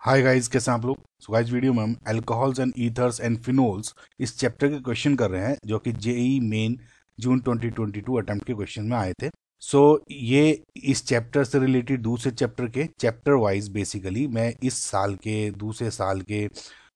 Hi guys कैसे आप लोग सो गाइस वीडियो में हम alcohols and ethers and phenols इस चैप्टर के क्वेश्चन कर रहे हैं जो कि जेई मेन जून 2022 अटेम्प्ट के क्वेश्चन में आए थे सो so, ये इस चैप्टर से रिलेटेड दूसरे चैप्टर के चैप्टर वाइज बेसिकली मैं इस साल के दूसरे साल के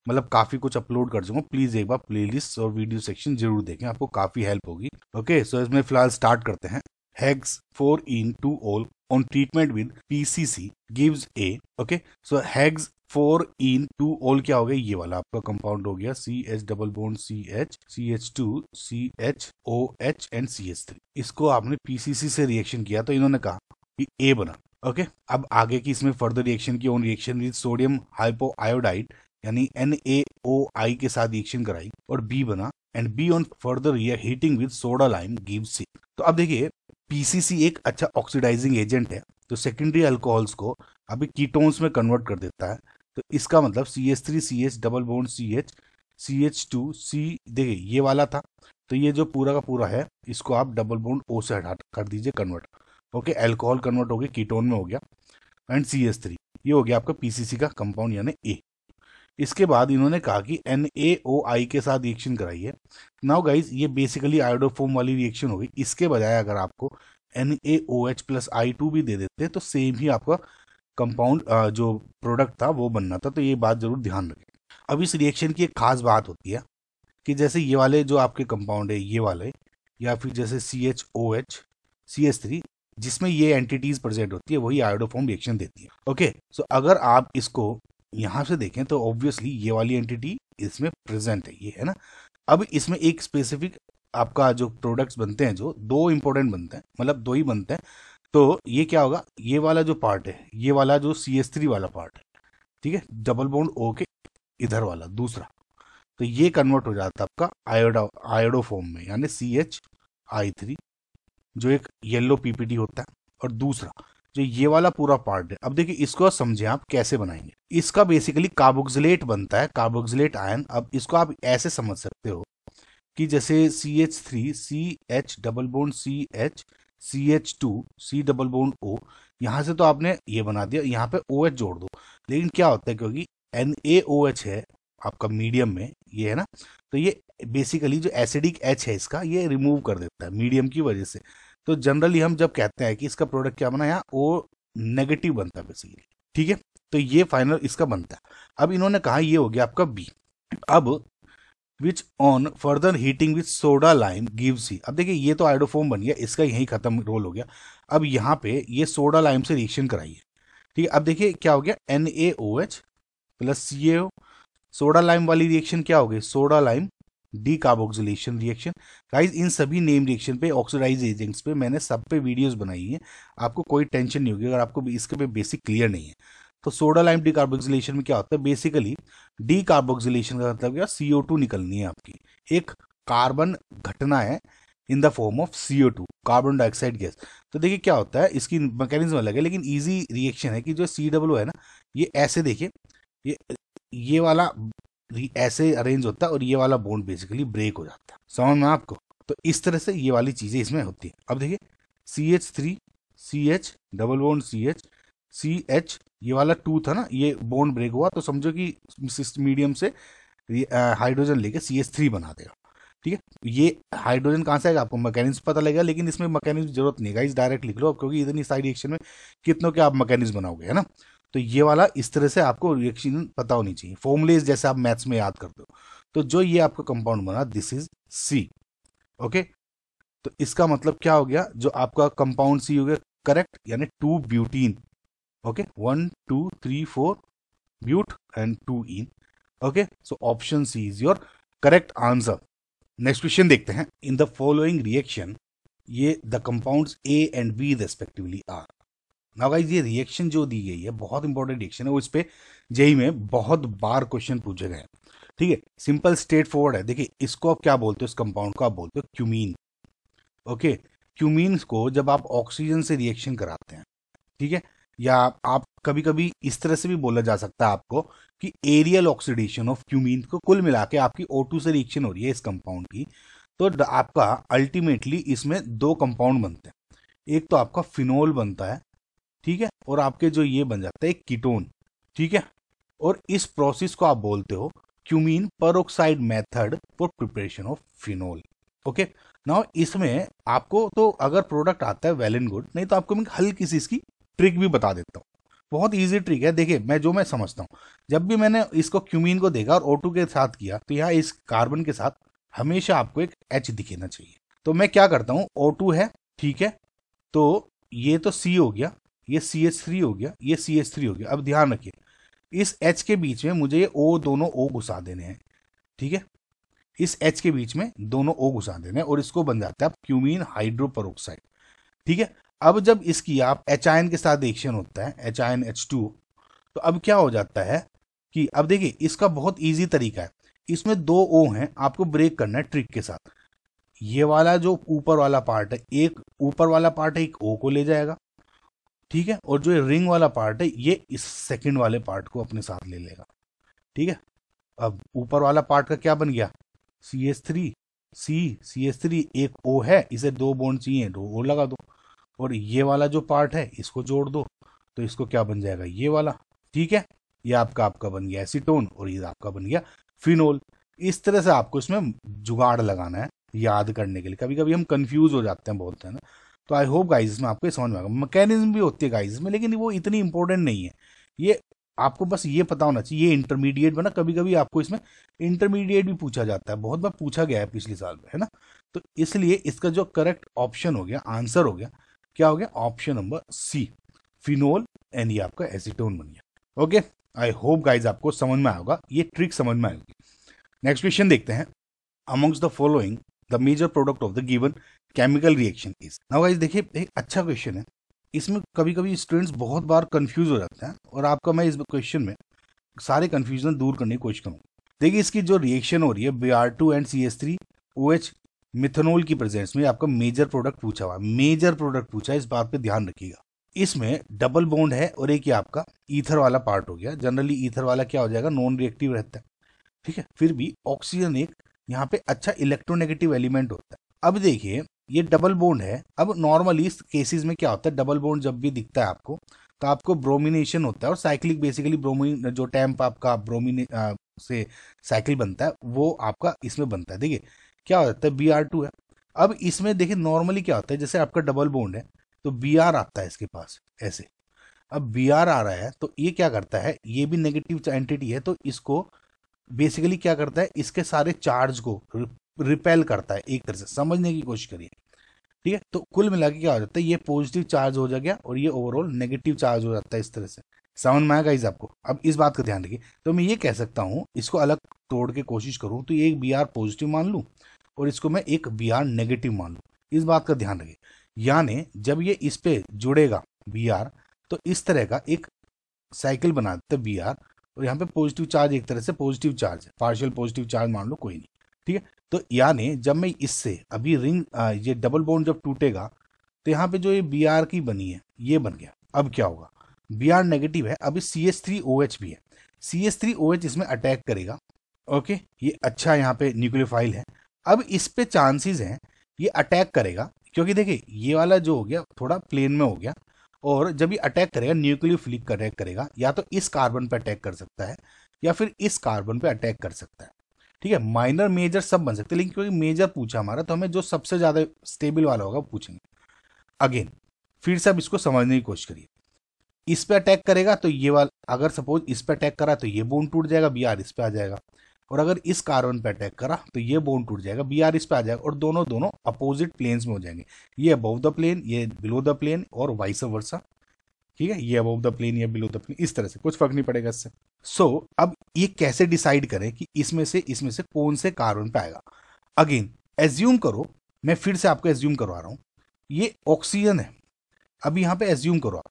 मतलब काफ़ी कुछ अपलोड कर चुका प्लीज़ एक बार प्लेलिस्ट और वीडियो सेक्शन जरूर देखें आपको काफ़ी हेल्प होगी ओके सो इसमें फिलहाल स्टार्ट करते हैं Hex 4 in 2 all on treatment with PCC gives A. Okay, so Hex four in two all क्या हो गया ये वाला आपका कंपाउंड हो गया C H double bond C H C H two C H O H and C H three इसको आपने पीसीसी से रिएक्शन किया तो इन्होंने कहा कि ए बना ओके okay? अब आगे की इसमें फर्दर रिएक्शन की on reaction with sodium hypoiodide यानी एन ए ओ आई के साथ रिएक्शन कराई और बी बना and B on further heating with soda lime give C तो अब देखिए पीसीसी एक अच्छा ऑक्सीडाइजिंग एजेंट है तो सेकेंडरी अल्कोहल्स को अभी कीटोन्स में कन्वर्ट कर देता है तो इसका मतलब C H three C H double bond C H C H two C देखिए ये वाला था तो ये जो पूरा का पूरा है इसको आप डबल बोन ओ से हटा कर दीजिए कन्वर्ट ओके अल्कोहल कन्वर्ट हो गया कीटोन में हो गया एंड सी एस थ्री ये हो गया आपका पीसीसी का कंपाउंड यानी ए इसके बाद इन्होंने कहा कि एन ए ओ आई के साथ रिएक्शन कराई है नाउ गाइज ये बेसिकली आयोडोफोम वाली रिएक्शन होगी इसके बजाय अगर आपको N A O H plus I two भी दे देते तो सेम ही आपका कंपाउंड जो प्रोडक्ट था वो बनना था तो ये बात जरूर ध्यान रखें अब इस रिएक्शन की एक खास बात होती है कि जैसे ये वाले जो आपके कंपाउंड है ये वाले या फिर जैसे C H O H C H three जिसमें ये एंटिटीज प्रेजेंट होती है वही आयोडोफॉर्म रिएक्शन देती है ओके सो अगर आप इसको यहां से देखें तो ऑब्वियसली ये वाली एंटिटी इसमें प्रेजेंट है ये है ना अब इसमें एक स्पेसिफिक आपका जो प्रोडक्ट्स बनते हैं जो दो इंपॉर्टेंट बनते हैं मतलब दो ही बनते हैं तो ये क्या होगा ये वाला जो पार्ट है ये वाला जो सी एस थ्री वाला पार्ट है ठीक है डबल बोन्ड ओ के इधर वाला दूसरा तो ये कन्वर्ट हो जाता है आपका आयोडो आयोडो फॉर्म में यानी सी एच आई थ्री जो एक येलो पीपीटी होता है और दूसरा जो ये वाला पूरा पार्ट है अब देखिए इसको समझे आप कैसे बनाएंगे इसका बेसिकली कार्बोक्सिलेट बनता है कार्बोक्सिलेट आयन अब इसको आप ऐसे समझ सकते हो कि जैसे C H three C H double bond C H C H two C double bond O यहाँ से तो आपने ये बना दिया यहाँ पे ओ OH एच जोड़ दो लेकिन क्या होता है क्योंकि एन ए ओ एच है आपका मीडियम में ये है ना तो ये बेसिकली जो एसिडिक एच है इसका ये रिमूव कर देता है मीडियम की वजह से तो जनरली हम जब कहते हैं कि इसका प्रोडक्ट क्या बना यहाँ ओ नेगेटिव बनता है बेसिकली ठीक है तो ये फाइनल इसका बनता है अब इन्होंने कहा ये हो गया आपका बी अब which on further heating with soda lime gives ही अब देखिए ये तो आइडोफोम बन गया इसका यही खत्म रोल हो गया अब यहाँ पे ये सोडा लाइम से रिएक्शन कराइए ठीक है अब देखिए क्या हो गया N A O H plus C A soda lime वाली रिएक्शन क्या हो गई soda lime decarboxylation reaction guys इन सभी नेम रिएक्शन पे ऑक्सीडाइज एजेंट्स पे मैंने सब पे वीडियोस बनाई है आपको कोई टेंशन नहीं होगी अगर आपको इसके पे बेसिक क्लियर नहीं है तो सोडा लाइम डीकार्बोक्सिलेशन में क्या होता है बेसिकली डीकार्बोक्सिलेशन का मतलब क्या सीओ टू निकलनी है आपकी एक कार्बन घटना है in the form of CO two carbon dioxide gas तो देखिए क्या होता है इसकी मैकेनिज्म अलग है लेकिन ईजी रिएक्शन है कि जो सी डब्ल्यू है ना ये ऐसे देखिए ये ये वाला ऐसे अरेंज होता है और ये वाला बोन बेसिकली ब्रेक हो जाता है समझ में आपको तो इस तरह से ये वाली चीजें इसमें होती है अब देखिए C H three C H double bond C H C H ये वाला टू था ना ये बोन ब्रेक हुआ तो समझो कि मीडियम से हाइड्रोजन लेके सी एच थ्री बना देगा ठीक है ये हाइड्रोजन कहाँ से आएगा आपको मैकेनिज्म पता लगेगा लेकिन इसमें मैकेनिज्म जरूरत नहीं गाइस डायरेक्ट लिख लो क्योंकि इतनी साइड रिएक्शन में कितनों के आप मैकेनिज्म बनाओगे है ना तो ये वाला इस तरह से आपको रिएक्शन पता होनी चाहिए फॉर्मुलेज जैसे आप मैथ्स में याद करते हो तो जो ये आपका कंपाउंड बना दिस इज सी ओके तो इसका मतलब क्या हो गया जो आपका कंपाउंड सी हो गया करेक्ट यानी two butene okay one two three four but and two ene okay so option C is your correct answer next question देखते हैं इन द फॉलोइंग रिएक्शन ये the compounds A and B respectively are ना ये reaction जो दी गई है बहुत important reaction है वो इस पर जेई में बहुत बार क्वेश्चन पूछे गए हैं ठीक है सिंपल स्ट्रेट फॉरवर्ड है देखिए इसको आप क्या बोलते हो इस कंपाउंड को आप बोलते हो क्यूमीन ओके क्यूमीन को जब आप ऑक्सीजन से रिएक्शन कराते हैं ठीक है या आप कभी कभी इस तरह से भी बोला जा सकता है आपको कि एरियल ऑक्सीडेशन ऑफ क्यूमीन को कुल मिला के आपकी ओ से रिएक्शन हो रही है इस कंपाउंड की तो आपका अल्टीमेटली इसमें दो कंपाउंड बनते हैं एक तो आपका फिनोल बनता है ठीक है और आपके जो ये बन जाता है कीटोन ठीक है और इस प्रोसेस को आप बोलते हो cumene peroxide method for preparation of phenol okay now इसमें आपको तो अगर प्रोडक्ट आता है वेल एंड गुड नहीं तो आपको मैं हल्की सी इसकी ट्रिक भी बता देता हूँ बहुत इजी ट्रिक है देखिए मैं जो मैं समझता हूँ जब भी मैंने इसको क्यूमीन को देखा और ओटू के साथ किया तो यहाँ इस कार्बन के साथ हमेशा आपको एक एच दिखेना चाहिए तो मैं क्या करता हूँ ओ है ठीक है तो ये तो सी हो गया ये सी एच थ्री हो गया ये सी एच थ्री हो गया अब ध्यान रखिए इस एच के बीच में मुझे ये ओ दोनों ओ घुसा देने हैं ठीक है इस एच के बीच में दोनों ओ घुसा देने हैं और इसको बन जाता है अब क्यूमीन हाइड्रोपरोक्साइड ठीक है अब जब इसकी आप एच के साथ रिएक्शन होता है एच आई तो अब क्या हो जाता है कि अब देखिए इसका बहुत ईजी तरीका है इसमें दो ओ हैं आपको ब्रेक करना है ट्रिक के साथ ये वाला जो ऊपर वाला पार्ट है एक ऊपर वाला पार्ट है एक ओ को ले जाएगा ठीक है और जो ये रिंग वाला पार्ट है ये इस सेकंड वाले पार्ट को अपने साथ ले लेगा ठीक है अब ऊपर वाला पार्ट का क्या बन गया C S three C C S three एक ओ है इसे दो बोन चाहिए दो ओ लगा दो और ये वाला जो पार्ट है इसको जोड़ दो तो इसको क्या बन जाएगा ये वाला ठीक है ये आपका आपका बन गया एसीटोन और ये आपका बन गया फिनोल इस तरह से आपको इसमें जुगाड़ लगाना है याद करने के लिए कभी कभी हम कंफ्यूज हो जाते हैं बोलते हैं ना तो आई होप गाइज में आपको समझ में आएगा मैकेनिज्म भी होती है गाइज में लेकिन वो इतनी इंपॉर्टेंट नहीं है ये आपको बस ये पता होना चाहिए ये इंटरमीडिएट बना कभी कभी आपको इसमें इंटरमीडिएट भी पूछा जाता है बहुत बार पूछा गया है पिछले साल में है ना तो इसलिए इसका जो करेक्ट ऑप्शन हो गया आंसर हो गया क्या हो गया option number C phenol and ये आपका एसिटोन बन गया ओके आई होप गाइज आपको समझ में आएगा ये ट्रिक समझ में आएगी नेक्स्ट क्वेश्चन देखते हैं amongst the following the major product of the given chemical reaction is देखिए एक अच्छा क्वेश्चन है इसमें कभी कभी स्टूडेंट्स बहुत बार कंफ्यूज हो जाते हैं और आपका मैं इस क्वेश्चन में सारे कन्फ्यूजन दूर करने की कोशिश करूँगा देखिए इसकी जो रिएक्शन हो रही है B R two and C S three O H methanol की प्रेजेंस में आपका मेजर प्रोडक्ट पूछा हुआ मेजर प्रोडक्ट पूछा इस बात पे ध्यान रखिएगा इसमें डबल बॉन्ड है और एक ही आपका ईथर वाला पार्ट हो गया जनरली ईथर वाला क्या हो जाएगा नॉन रिएक्टिव रहता है ठीक है फिर भी ऑक्सीजन एक यहाँ पे अच्छा इलेक्ट्रोनेगेटिव एलिमेंट होता है अब देखिए ये डबल बोन्ड है अब नॉर्मली केसेस में क्या होता है डबल बोन्ड जब भी दिखता है आपको तो आपको ब्रोमिनेशन होता है और साइक्लिक बेसिकली ब्रोमिन जो टैंप आपका ब्रोमिने आ, से साइकिल बनता है वो आपका इसमें बनता है देखिए क्या हो जाता है बी आर टू है अब इसमें देखिए नॉर्मली क्या होता है जैसे आपका डबल बोन्ड है तो बी आर आता है इसके पास ऐसे अब बी आर आ रहा है तो ये क्या करता है ये भी नेगेटिव एंटिटी है तो इसको बेसिकली क्या करता है इसके सारे चार्ज को रिपेल करता है एक तरह से समझने की कोशिश करिए ठीक है तो कुल मिला के क्या हो जाता है ये पॉजिटिव चार्ज हो जाएगा और ये ओवरऑल नेगेटिव चार्ज हो जाता है इस तरह से समझ में आएगा इस आपको अब इस बात का ध्यान रखिए तो मैं ये कह सकता हूँ इसको अलग तोड़ के कोशिश करूँ तो ये एक बी आर पॉजिटिव मान लूँ और इसको मैं एक बी आर नेगेटिव मान लूँ इस बात का ध्यान रखिए यानी जब ये इस पे जुड़ेगा बी आर तो इस तरह का एक साइकिल बना देता है बी आर और यहाँ पे पॉजिटिव चार्ज एक तरह से पॉजिटिव चार्ज है पार्शियल पॉजिटिव चार्ज मान लो कोई नहीं ठीक है तो यानी जब मैं इससे अभी रिंग ये डबल बोन जब टूटेगा तो यहाँ पे जो ये बी आर की बनी है ये बन गया अब क्या होगा बी आर नेगेटिव है अभी C S three O H भी है C S three O H इसमें अटैक करेगा ओके ये अच्छा यहाँ पे न्यूक्लियोफाइल है अब इस पे चांसेस हैं ये अटैक करेगा क्योंकि देखिए ये वाला जो हो गया थोड़ा प्लेन में हो गया और जब ये अटैक करेगा न्यूक्लियोफिलिक अटैक करेगा या तो इस कार्बन पर अटैक कर सकता है या फिर इस कार्बन पर अटैक कर सकता है ठीक है माइनर मेजर सब बन सकते हैं लेकिन क्योंकि मेजर पूछा हमारा तो हमें जो सबसे ज़्यादा स्टेबल वाला होगा वो पूछेंगे अगेन फिर से अब इसको समझने की कोशिश करिए इस पे अटैक करेगा तो ये वाला अगर सपोज इस पे अटैक करा तो ये बोन टूट जाएगा बी आर इस पे आ जाएगा और अगर इस कार्बन पे अटैक करा तो ये बोन टूट जाएगा बी आर इस पे आ जाएगा और दोनों दोनों अपोजिट प्लेन्स में हो जाएंगे ये अबव द प्लेन ये बिलो द प्लेन और वाइस वर्सा ठीक है ये अबव द प्लेन या बिलो द प्लेन इस तरह से कुछ फर्क नहीं पड़ेगा इससे सो so, अब ये कैसे डिसाइड करें कि इसमें से इसमें से कौन से कार्बन पे आएगा अगेन एज्यूम करो मैं फिर से आपको एज्यूम करवा रहा हूँ ये ऑक्सीजन है अभी यहाँ पे एज्यूम करो आप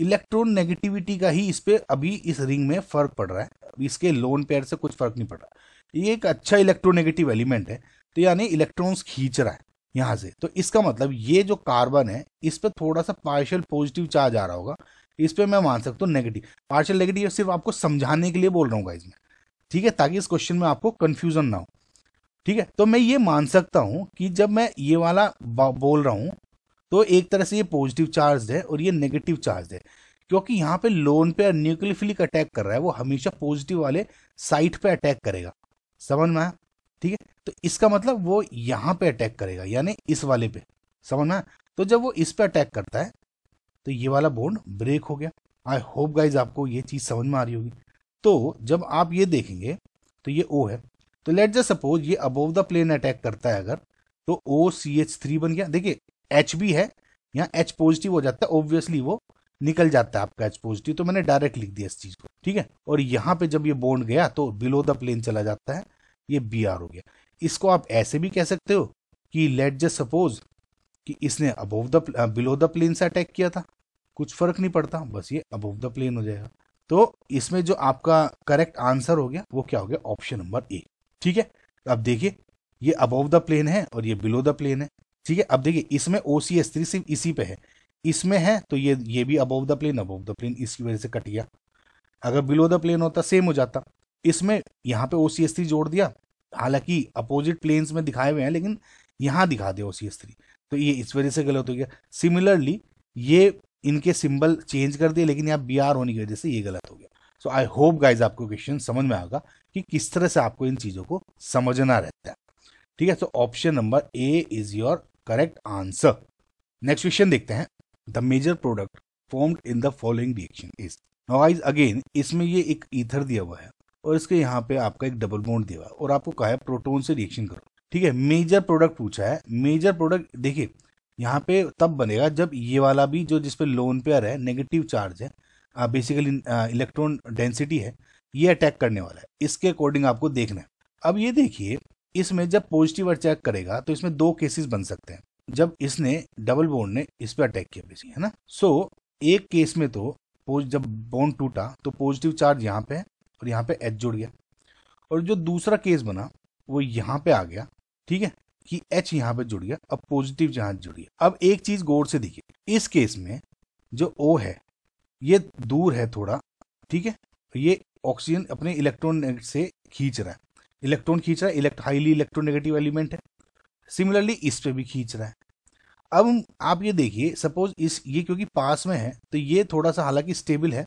इलेक्ट्रॉन नेगेटिविटी का ही इस पर अभी इस रिंग में फर्क पड़ रहा है इसके लोन पेयर से कुछ फर्क नहीं पड़ रहा ये एक अच्छा इलेक्ट्रोनेगेटिव एलिमेंट है तो यानी इलेक्ट्रॉन्स खींच रहा है यहाँ से तो इसका मतलब ये जो कार्बन है इस पर थोड़ा सा पार्शियल पॉजिटिव चार्ज आ रहा होगा इस पर मैं मान सकता हूँ नेगेटिव पार्शियल नेगेटिव सिर्फ आपको समझाने के लिए बोल रहा हूँ गाइज में ठीक है ताकि इस क्वेश्चन में आपको कन्फ्यूजन ना हो ठीक है तो मैं ये मान सकता हूँ कि जब मैं ये वाला बोल रहा हूँ तो एक तरह से ये पॉजिटिव चार्ज है और ये नेगेटिव चार्ज है क्योंकि यहाँ पे लोन पे न्यूक्लियोफिलिक अटैक कर रहा है वो हमेशा पॉजिटिव वाले साइट पे अटैक करेगा समझ में आया ठीक है तो इसका मतलब वो यहाँ पे अटैक करेगा यानी इस वाले पे समझ में आया तो जब वो इस पे अटैक करता है तो ये वाला बोन्ड ब्रेक हो गया आई होप गाइज आपको ये चीज समझ में आ रही होगी तो जब आप ये देखेंगे तो ये ओ है तो लेट जस्ट सपोज ये अबोव द प्लेन अटैक करता है अगर तो ओ सी एच थ्री बन गया देखिए एच भी है यहाँ एच पॉजिटिव हो जाता है ऑब्वियसली वो निकल जाता है आपका एच पॉजिटिव तो मैंने डायरेक्ट लिख दिया इस चीज को ठीक है और यहाँ पे जब ये बोन्ड गया तो बिलो द प्लेन चला जाता है ये बी आर हो गया इसको आप ऐसे भी कह सकते हो कि लेट जस्ट सपोज कि इसने above the below the plane से अटैक किया था कुछ फर्क नहीं पड़ता बस ये अबोव द प्लेन हो जाएगा तो इसमें जो आपका करेक्ट आंसर हो गया वो क्या हो गया ऑप्शन नंबर ए ठीक है अब देखिए ये अबोव द प्लेन है और ये बिलो द प्लेन है ठीक है अब देखिए इसमें ओ सी एस थ्री सिर्फ इसी पे है इसमें है तो ये ये भी above the plane above the plane इसकी वजह से कट गया अगर बिलो द प्लेन होता सेम हो जाता इसमें यहाँ पे ओ सी एस थ्री जोड़ दिया हालांकि अपोजिट प्लेन्स में दिखाए हुए हैं लेकिन यहाँ दिखा दे ओ सी एस थ्री तो ये इस वजह से गलत हो गया सिमिलरली ये इनके सिंबल चेंज कर दिए लेकिन यहाँ बी आर होने की वजह से ये गलत हो गया सो आई होप गाइज आपको क्वेश्चन समझ में आएगा कि किस तरह से आपको इन चीज़ों को समझना रहता है ठीक है so option number A is your correct answer next question देखते हैं the major product formed in the following reaction is nice again इसमें ये एक ईथर दिया हुआ है और इसके यहाँ पे आपका एक डबल बोन्ड दिया हुआ है और आपको कहा है प्रोटोन से रिएक्शन करो ठीक है मेजर प्रोडक्ट पूछा है मेजर प्रोडक्ट देखिए यहाँ पे तब बनेगा जब ये वाला भी जो जिसपे लोन पेयर है नेगेटिव चार्ज है बेसिकली इलेक्ट्रॉन डेंसिटी है ये अटैक करने वाला है इसके अकॉर्डिंग आपको देखना है अब ये देखिए इसमें जब पॉजिटिव अटैक करेगा तो इसमें दो केसेस बन सकते हैं जब इसने डबल बोन ने इस पर अटैक किया बेसिकली है ना सो so, एक केस में तो जब बोन टूटा तो पॉजिटिव चार्ज यहाँ पे है और यहाँ पे एच जुड़ गया और जो दूसरा केस बना वो यहाँ पे आ गया ठीक है कि एच यहां पर जुड़ गया अब पॉजिटिव जहां जुड़ गया अब एक चीज गौर से देखिए इस केस में जो ओ है ये दूर है थोड़ा ठीक है ये ऑक्सीजन अपने इलेक्ट्रॉन से खींच रहा है इलेक्ट्रॉन खींच रहा है इलेक्ट हाईली इलेक्ट्रोनेगेटिव एलिमेंट है सिमिलरली इस पे भी खींच रहा है अब आप ये देखिए सपोज इस ये क्योंकि पास में है तो ये थोड़ा सा हालांकि स्टेबल है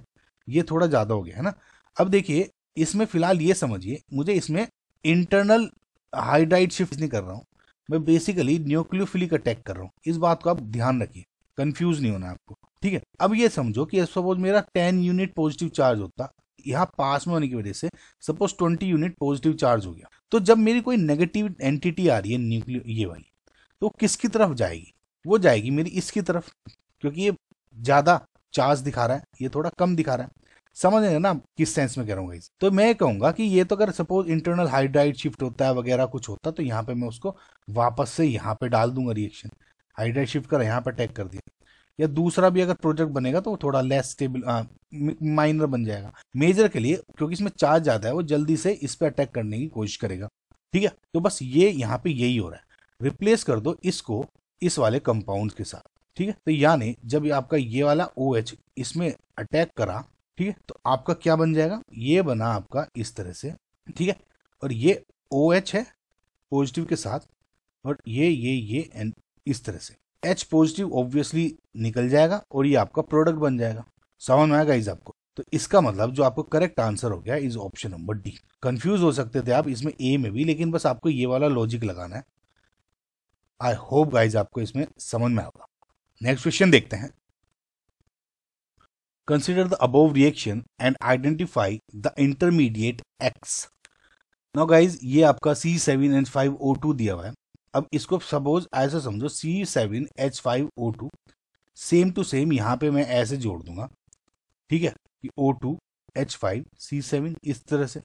ये थोड़ा ज़्यादा हो गया है ना अब देखिए इसमें फिलहाल ये समझिए मुझे इसमें इंटरनल हाइड्राइड शिफ्ट नहीं कर रहा हूँ मैं बेसिकली न्यूक्लियोफिलिक अटैक कर रहा हूँ इस बात को आप ध्यान रखिए कंफ्यूज नहीं होना आपको ठीक है अब ये समझो कि सपोज मेरा टेन यूनिट पॉजिटिव चार्ज होता यहाँ पास में होने की वजह से suppose twenty unit positive charge हो गया तो जब मेरी कोई नेगेटिव एंटिटी आ रही है न्यूक्लियो ये वाली तो किसकी तरफ जाएगी वो जाएगी मेरी इसकी तरफ क्योंकि ये ज़्यादा चार्ज दिखा रहा है ये थोड़ा कम दिखा रहा है समझ रहे ना किस सेंस में कह रहा हूँ तो मैं कहूंगा कि ये तो अगर सपोज इंटरनल हाइड्राइड शिफ्ट होता है वगैरह कुछ होता तो यहाँ पे मैं उसको वापस से यहाँ पे डाल दूंगा रिएक्शन हाइड्राइड शिफ्ट कर यहाँ पे टैग कर दिया या दूसरा भी अगर प्रोजेक्ट बनेगा तो थोड़ा लेस स्टेबल माइनर बन जाएगा मेजर के लिए क्योंकि इसमें चार्ज ज्यादा है वो जल्दी से इस पर अटैक करने की कोशिश करेगा ठीक है तो बस ये यहाँ पे यही हो रहा है रिप्लेस कर दो इसको इस वाले कंपाउंड के साथ ठीक है तो यानी जब आपका ये वाला ओ OH इसमें अटैक करा ठीक है तो आपका क्या बन जाएगा ये बना आपका इस तरह से ठीक है और ये ओ OH है पॉजिटिव के साथ और ये ये ये एंड इस तरह से एच पॉजिटिव ऑब्वियसली निकल जाएगा और ये आपका प्रोडक्ट बन जाएगा समझ में आएगा इस आपको तो इसका मतलब जो आपको करेक्ट आंसर हो गया is option number D confuse हो सकते थे आप इसमें ए में भी लेकिन बस आपको ये वाला लॉजिक लगाना है आई होप गाइज आपको इसमें समझ में आएगा नेक्स्ट क्वेश्चन देखते हैं Consider the above reaction and identify the intermediate X. Now guys ये आपका C7 H5O2 दिया हुआ है अब इसको सपोज ऐसा समझो C7 H5O2 same to same यहाँ पे मैं ऐसे जोड़ दूंगा ठीक है कि O2 H5 C7 इस तरह से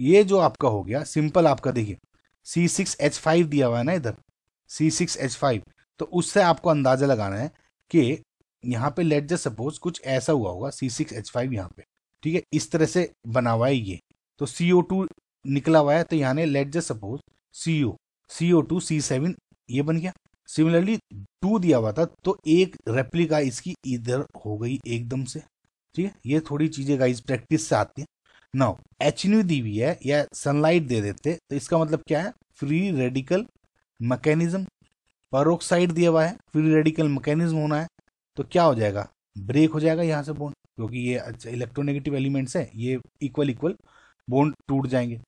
ये जो आपका हो गया सिंपल आपका देखिए C6H5 दिया हुआ है ना इधर C6H5 तो उससे आपको अंदाजा लगाना है कि यहाँ पे लेट जस्ट सपोज कुछ ऐसा हुआ होगा सी सिक्स एच फाइव यहाँ पे ठीक है इस तरह से बना हुआ है ये तो सी ओ टू निकला हुआ है तो यहाँ ने let just suppose C O C O two C seven ये बन गया सिमिलरली टू दिया हुआ था तो एक रेप्लिका इसकी इधर हो गई एकदम से ठीक है ये थोड़ी चीजें गाइस प्रैक्टिस से आती है नाउ एच न्यू दी हुई है या सनलाइट दे देते तो इसका मतलब क्या है फ्री रेडिकल मैकेनिज्म परोक्साइड दिया हुआ है फ्री रेडिकल मैकेनिज्म होना है तो क्या हो जाएगा ब्रेक हो जाएगा यहाँ से बोन क्योंकि ये अच्छा इलेक्ट्रोनेगेटिव एलिमेंट्स है ये इक्वल इक्वल बोन टूट जाएंगे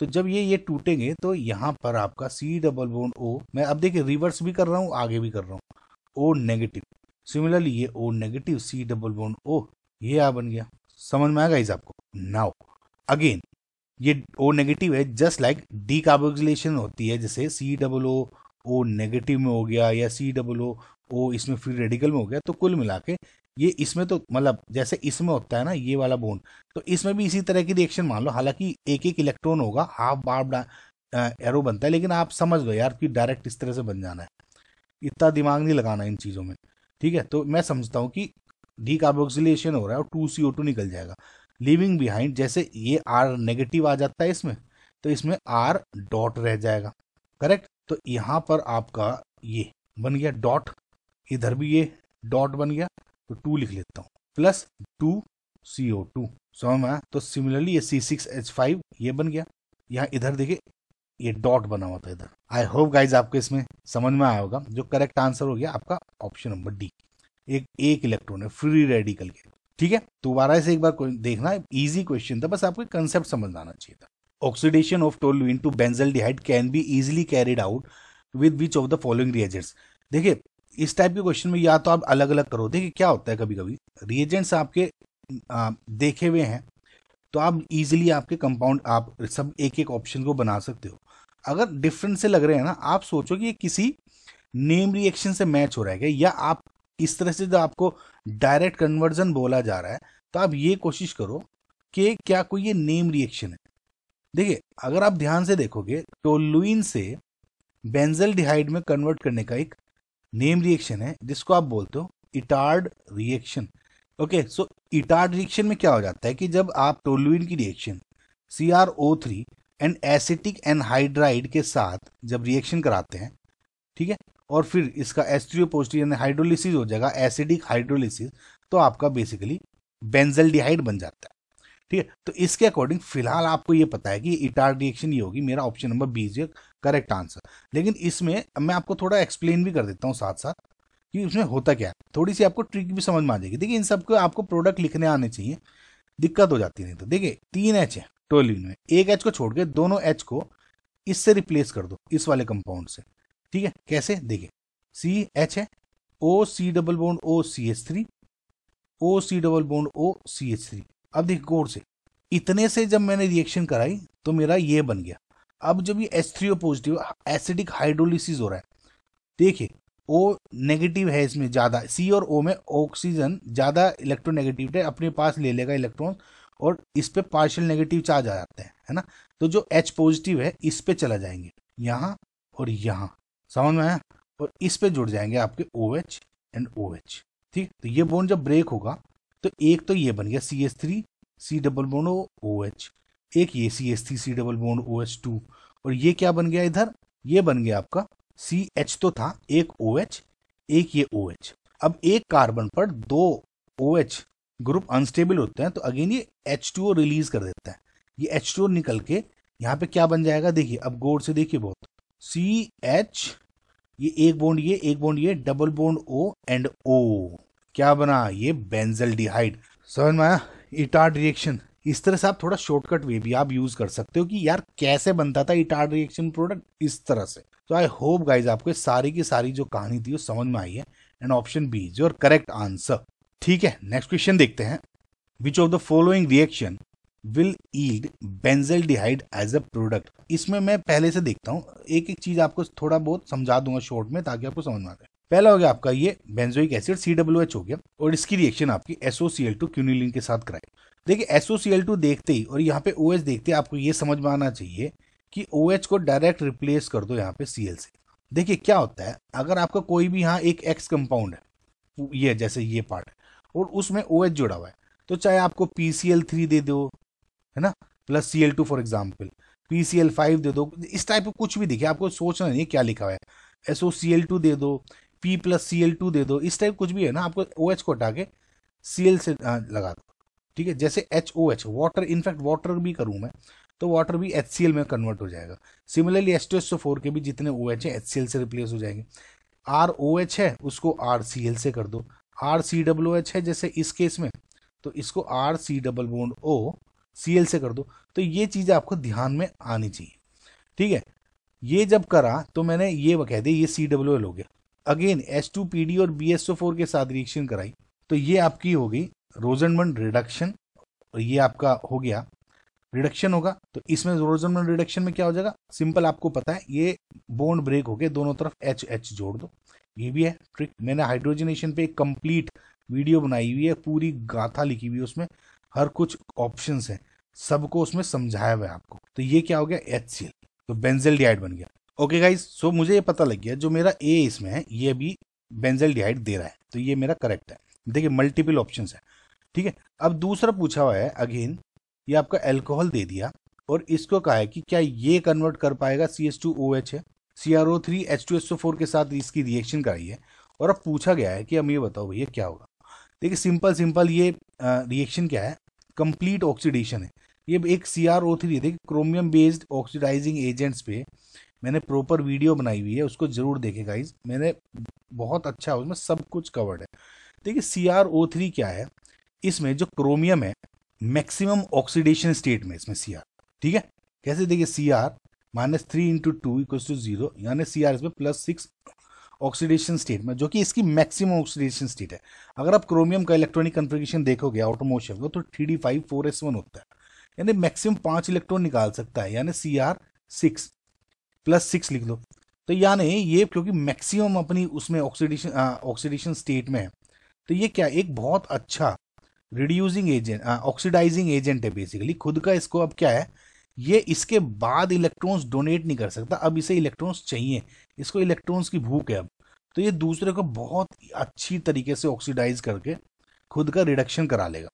तो जब ये ये टूटेंगे तो यहाँ पर आपका सी डबल बोन ओ मैं अब देखिए रिवर्स भी कर रहा हूँ आगे भी कर रहा हूँ ओ नेगेटिव सिमिलरली ये O negative C double bond O ये आ बन गया समझ में आएगा इस आपको नाउ अगेन ये ओ नेगेटिव है जस्ट लाइक डी कार्बोक्सिलेशन होती है जैसे C double O O negative में हो गया या सी डबल ओ वो इसमें फ्री रेडिकल में हो गया तो कुल मिला के ये इसमें तो मतलब जैसे इसमें होता है ना ये वाला बोन तो इसमें भी इसी तरह की रिएक्शन मान लो हालांकि एक एक इलेक्ट्रॉन होगा हाफ बार एरो बनता है लेकिन आप समझ लो यार कि डायरेक्ट इस तरह से बन जाना है इतना दिमाग नहीं लगाना इन चीज़ों में ठीक है तो मैं समझता हूँ कि डी हो रहा है और टू सी ओ टू निकल जाएगा लिविंग बिहाइंड जैसे ये आर नेगेटिव आ जाता है इसमें तो इसमें आर डॉट रह जाएगा करेक्ट तो यहाँ पर आपका ये बन गया डॉट इधर भी ये डॉट बन गया तो टू लिख लेता हूँ plus two C O two समझ में आया तो सिमिलरली ये सी सिक्स एच फाइव ये बन गया यहाँ इधर देखिए ये डॉट बना हुआ था इधर आई होप गाइज आपको इसमें समझ में आया होगा जो करेक्ट आंसर हो गया आपका ऑप्शन नंबर डी एक एक इलेक्ट्रॉन है फ्री रेडिकल के ठीक है दोबारा से एक बार देखना इजी क्वेश्चन था बस आपको कंसेप्ट समझ आना चाहिए था oxidation of toluene to benzal can be easily carried out with which of the following reagents देखिए इस टाइप के क्वेश्चन में या तो आप अलग अलग करो देखिए क्या होता है कभी कभी रिएजेंट्स आपके आ, देखे हुए हैं तो आप इजीली आपके कंपाउंड आप सब एक एक ऑप्शन को बना सकते हो अगर डिफरेंट से लग रहे हैं ना आप सोचो कि ये किसी नेम रिएक्शन से मैच हो रहा है या आप इस तरह से जो आपको डायरेक्ट कन्वर्जन बोला जा रहा है तो आप ये कोशिश करो कि क्या कोई ये नेम रिएक्शन है देखिए अगर आप ध्यान से देखोगे तो लुइन से बेंजल डिहाइड में कन्वर्ट करने का एक नेम रिएक्शन है जिसको आप बोलते हो Etard reaction okay so Etard reaction में क्या हो जाता है कि जब आप टोलुइन की reaction C R O three and acetic anhydride के साथ जब रिएक्शन कराते हैं ठीक है और फिर इसका एस्ट्रियो पोस्टी यानी हाइड्रोलिसिस हो जाएगा एसिडिक हाइड्रोलिसिस तो आपका बेसिकली बेंजल डिहाइड बन जाता है ठीक है तो इसके अकॉर्डिंग फिलहाल आपको ये पता है कि इटार्ड रिएक्शन ये होगी मेरा option number B correct answer लेकिन इसमें मैं आपको थोड़ा एक्सप्लेन भी कर देता हूँ साथ साथ कि उसमें होता क्या है थोड़ी सी आपको ट्रिक भी समझ में आ जाएगी देखिए इन सबको आपको प्रोडक्ट लिखने आने चाहिए दिक्कत हो जाती नहीं तो देखिए तीन एच है टोलिन में एक एच को छोड़ के दोनों एच को इससे रिप्लेस कर दो इस वाले कंपाउंड से ठीक है कैसे देखिए सी एच है O C double bond O C H three O C double bond O C H three अब देखिए गोर से इतने से जब मैंने रिएक्शन कराई तो मेरा ये बन गया अब जब ये S three O positive acidic hydrolysis हो रहा है देखिए ओ नेगेटिव है इसमें ज़्यादा सी और ओ में ऑक्सीजन ज़्यादा इलेक्ट्रोनेगेटिव है अपने पास ले लेगा इलेक्ट्रॉन और इस पर पार्शियल नेगेटिव चार्ज आ जाते हैं है ना तो जो एच पॉजिटिव है इस पे चला जाएंगे यहाँ और यहाँ समझ में आया और इस पे जुड़ जाएंगे आपके O H and O H ठीक तो ये बोन जब ब्रेक होगा तो एक तो ये बन गया C S three C double bond O H एक ये C S three C double bond O H two और ये क्या बन गया इधर ये बन गया आपका सी एच तो था एक ओ एच एक ये ओ एच अब एक कार्बन पर दो ओ एच ग्रुप अनस्टेबल होते हैं तो अगेन ये एच टू ओ रिलीज कर देता है ये एच टू ओ निकल के यहाँ पे क्या बन जाएगा देखिए अब गोड से देखिए बहुत सी एच ये एक बोन्ड ये एक बोन्ड ये double bond O and O क्या बना ये बेंजल डिहाइड समझ में आया इटार्ड रिएक्शन इस तरह से आप थोड़ा शॉर्टकट वे भी आप यूज कर सकते हो कि यार कैसे बनता था इटार्ड रिएक्शन प्रोडक्ट इस तरह से तो आई होप गाइज आपको सारी की सारी जो कहानी थी वो समझ में आई है and option B is your correct answer ठीक है नेक्स्ट क्वेश्चन देखते हैं which of the following reaction will yield benzaldehyde as a product इसमें मैं पहले से देखता हूँ एक एक चीज आपको थोड़ा बहुत समझा दूंगा शॉर्ट में ताकि आपको समझ में आ जाए पहला हो गया आपका ये benzoic acid C W H हो गया और इसकी रिएक्शन आपकी एसओसीएल टू क्यूनिलिन के साथ कराई देखिए टू देखते ही और यहाँ पे ओ OH देखते ही आपको ये समझ में आना चाहिए कि ओ OH को डायरेक्ट रिप्लेस कर दो यहाँ पे सी से देखिए क्या होता है अगर आपका कोई भी यहाँ एक एक्स कंपाउंड है ये जैसे ये पार्ट और उसमें ओ OH जुड़ा हुआ है तो चाहे आपको पी थ्री दे दो है ना plus C L two for example P C L five दे दो इस टाइप का कुछ भी देखिए आपको सोचना नहीं क्या लिखा हुआ है S O C L two दे दो P plus C L two दे दो इस टाइप कुछ भी है ना आपको ओ OH को हटा के सी एल से हाँ, लगा दो ठीक है जैसे H O H water in fact water भी करूं मैं तो वाटर भी एच सी एल में कन्वर्ट हो जाएगा similarly H two S four के भी जितने ओ एच है एच सी एल से रिप्लेस हो जाएंगे आर ओ एच है उसको आर सी एल से कर दो आर सी डब्ल्यू एच है जैसे इस केस में तो इसको R C double bond O C L से कर दो तो ये चीज़ आपको ध्यान में आनी चाहिए ठीक है ये जब करा तो मैंने ये कह दिया ये सी डब्ल्यू एल हो गया again S two P D और बी एस ओ फोर के साथ रिएक्शन कराई तो ये आपकी होगी रोजनमन रिडक्शन ये आपका हो गया रिडक्शन होगा तो इसमें रोजनमन रिडक्शन में क्या हो जाएगा सिंपल आपको पता है ये बोन्ड ब्रेक हो गया दोनों तरफ एच एच जोड़ दो ये भी है ट्रिक मैंने हाइड्रोजनेशन पे एक कंप्लीट वीडियो बनाई हुई है पूरी गाथा लिखी हुई है उसमें हर कुछ ऑप्शन है सबको उसमें समझाया हुआ है आपको तो ये क्या हो गया एच सी एल तो बेंजल डिहाइड बन गया ओके गाइज सो मुझे ये पता लग गया जो मेरा ए इसमें है ये भी बेंजल डिहाइड दे रहा है तो ये मेरा करेक्ट है देखिए मल्टीपल ऑप्शन है ठीक है अब दूसरा पूछा हुआ है अगेन ये आपका एल्कोहल दे दिया और इसको कहा है कि क्या ये कन्वर्ट कर पाएगा C S two O H है C R O three H two S O four के साथ इसकी रिएक्शन कराई है और अब पूछा गया है कि हम ये बताओ भैया क्या होगा देखिए सिंपल सिंपल ये रिएक्शन क्या है कंप्लीट ऑक्सीडेशन है ये एक सी आर ओ थ्री देखिए क्रोमियम बेस्ड ऑक्सीडाइजिंग एजेंट्स पे मैंने प्रॉपर वीडियो बनाई हुई है उसको जरूर देखे गाइज मैंने बहुत अच्छा उसमें सब कुछ कवर्ड है देखिए सी आर ओ थ्री क्या है इसमें जो क्रोमियम है मैक्सिमम ऑक्सीडेशन स्टेट में इसमें सी ठीक है कैसे देखिए C R minus three into two equal to zero यानी सी आर इसमें प्लस सिक्स ऑक्सीडेशन स्टेट में जो कि इसकी मैक्सिमम ऑक्सीडेशन स्टेट है अगर आप क्रोमियम का इलेक्ट्रॉनिक कन्फिग्रेशन देखोगे ऑटोमोशन का तो three D five four S one होता है यानी मैक्सिमम पाँच इलेक्ट्रॉन निकाल सकता है यानी C R six plus six लिख दो तो यानी ये क्योंकि मैक्सिमम अपनी उसमें ऑक्सीडेशन ऑक्सीडेशन स्टेट में है तो ये क्या एक बहुत अच्छा रिड्यूसिंग एजेंट ऑक्सीडाइजिंग एजेंट है बेसिकली खुद का इसको अब क्या है ये इसके बाद इलेक्ट्रॉन्स डोनेट नहीं कर सकता अब इसे इलेक्ट्रॉन्स चाहिए इसको इलेक्ट्रॉन्स की भूख है अब तो ये दूसरे को बहुत अच्छी तरीके से ऑक्सीडाइज करके खुद का रिडक्शन करा लेगा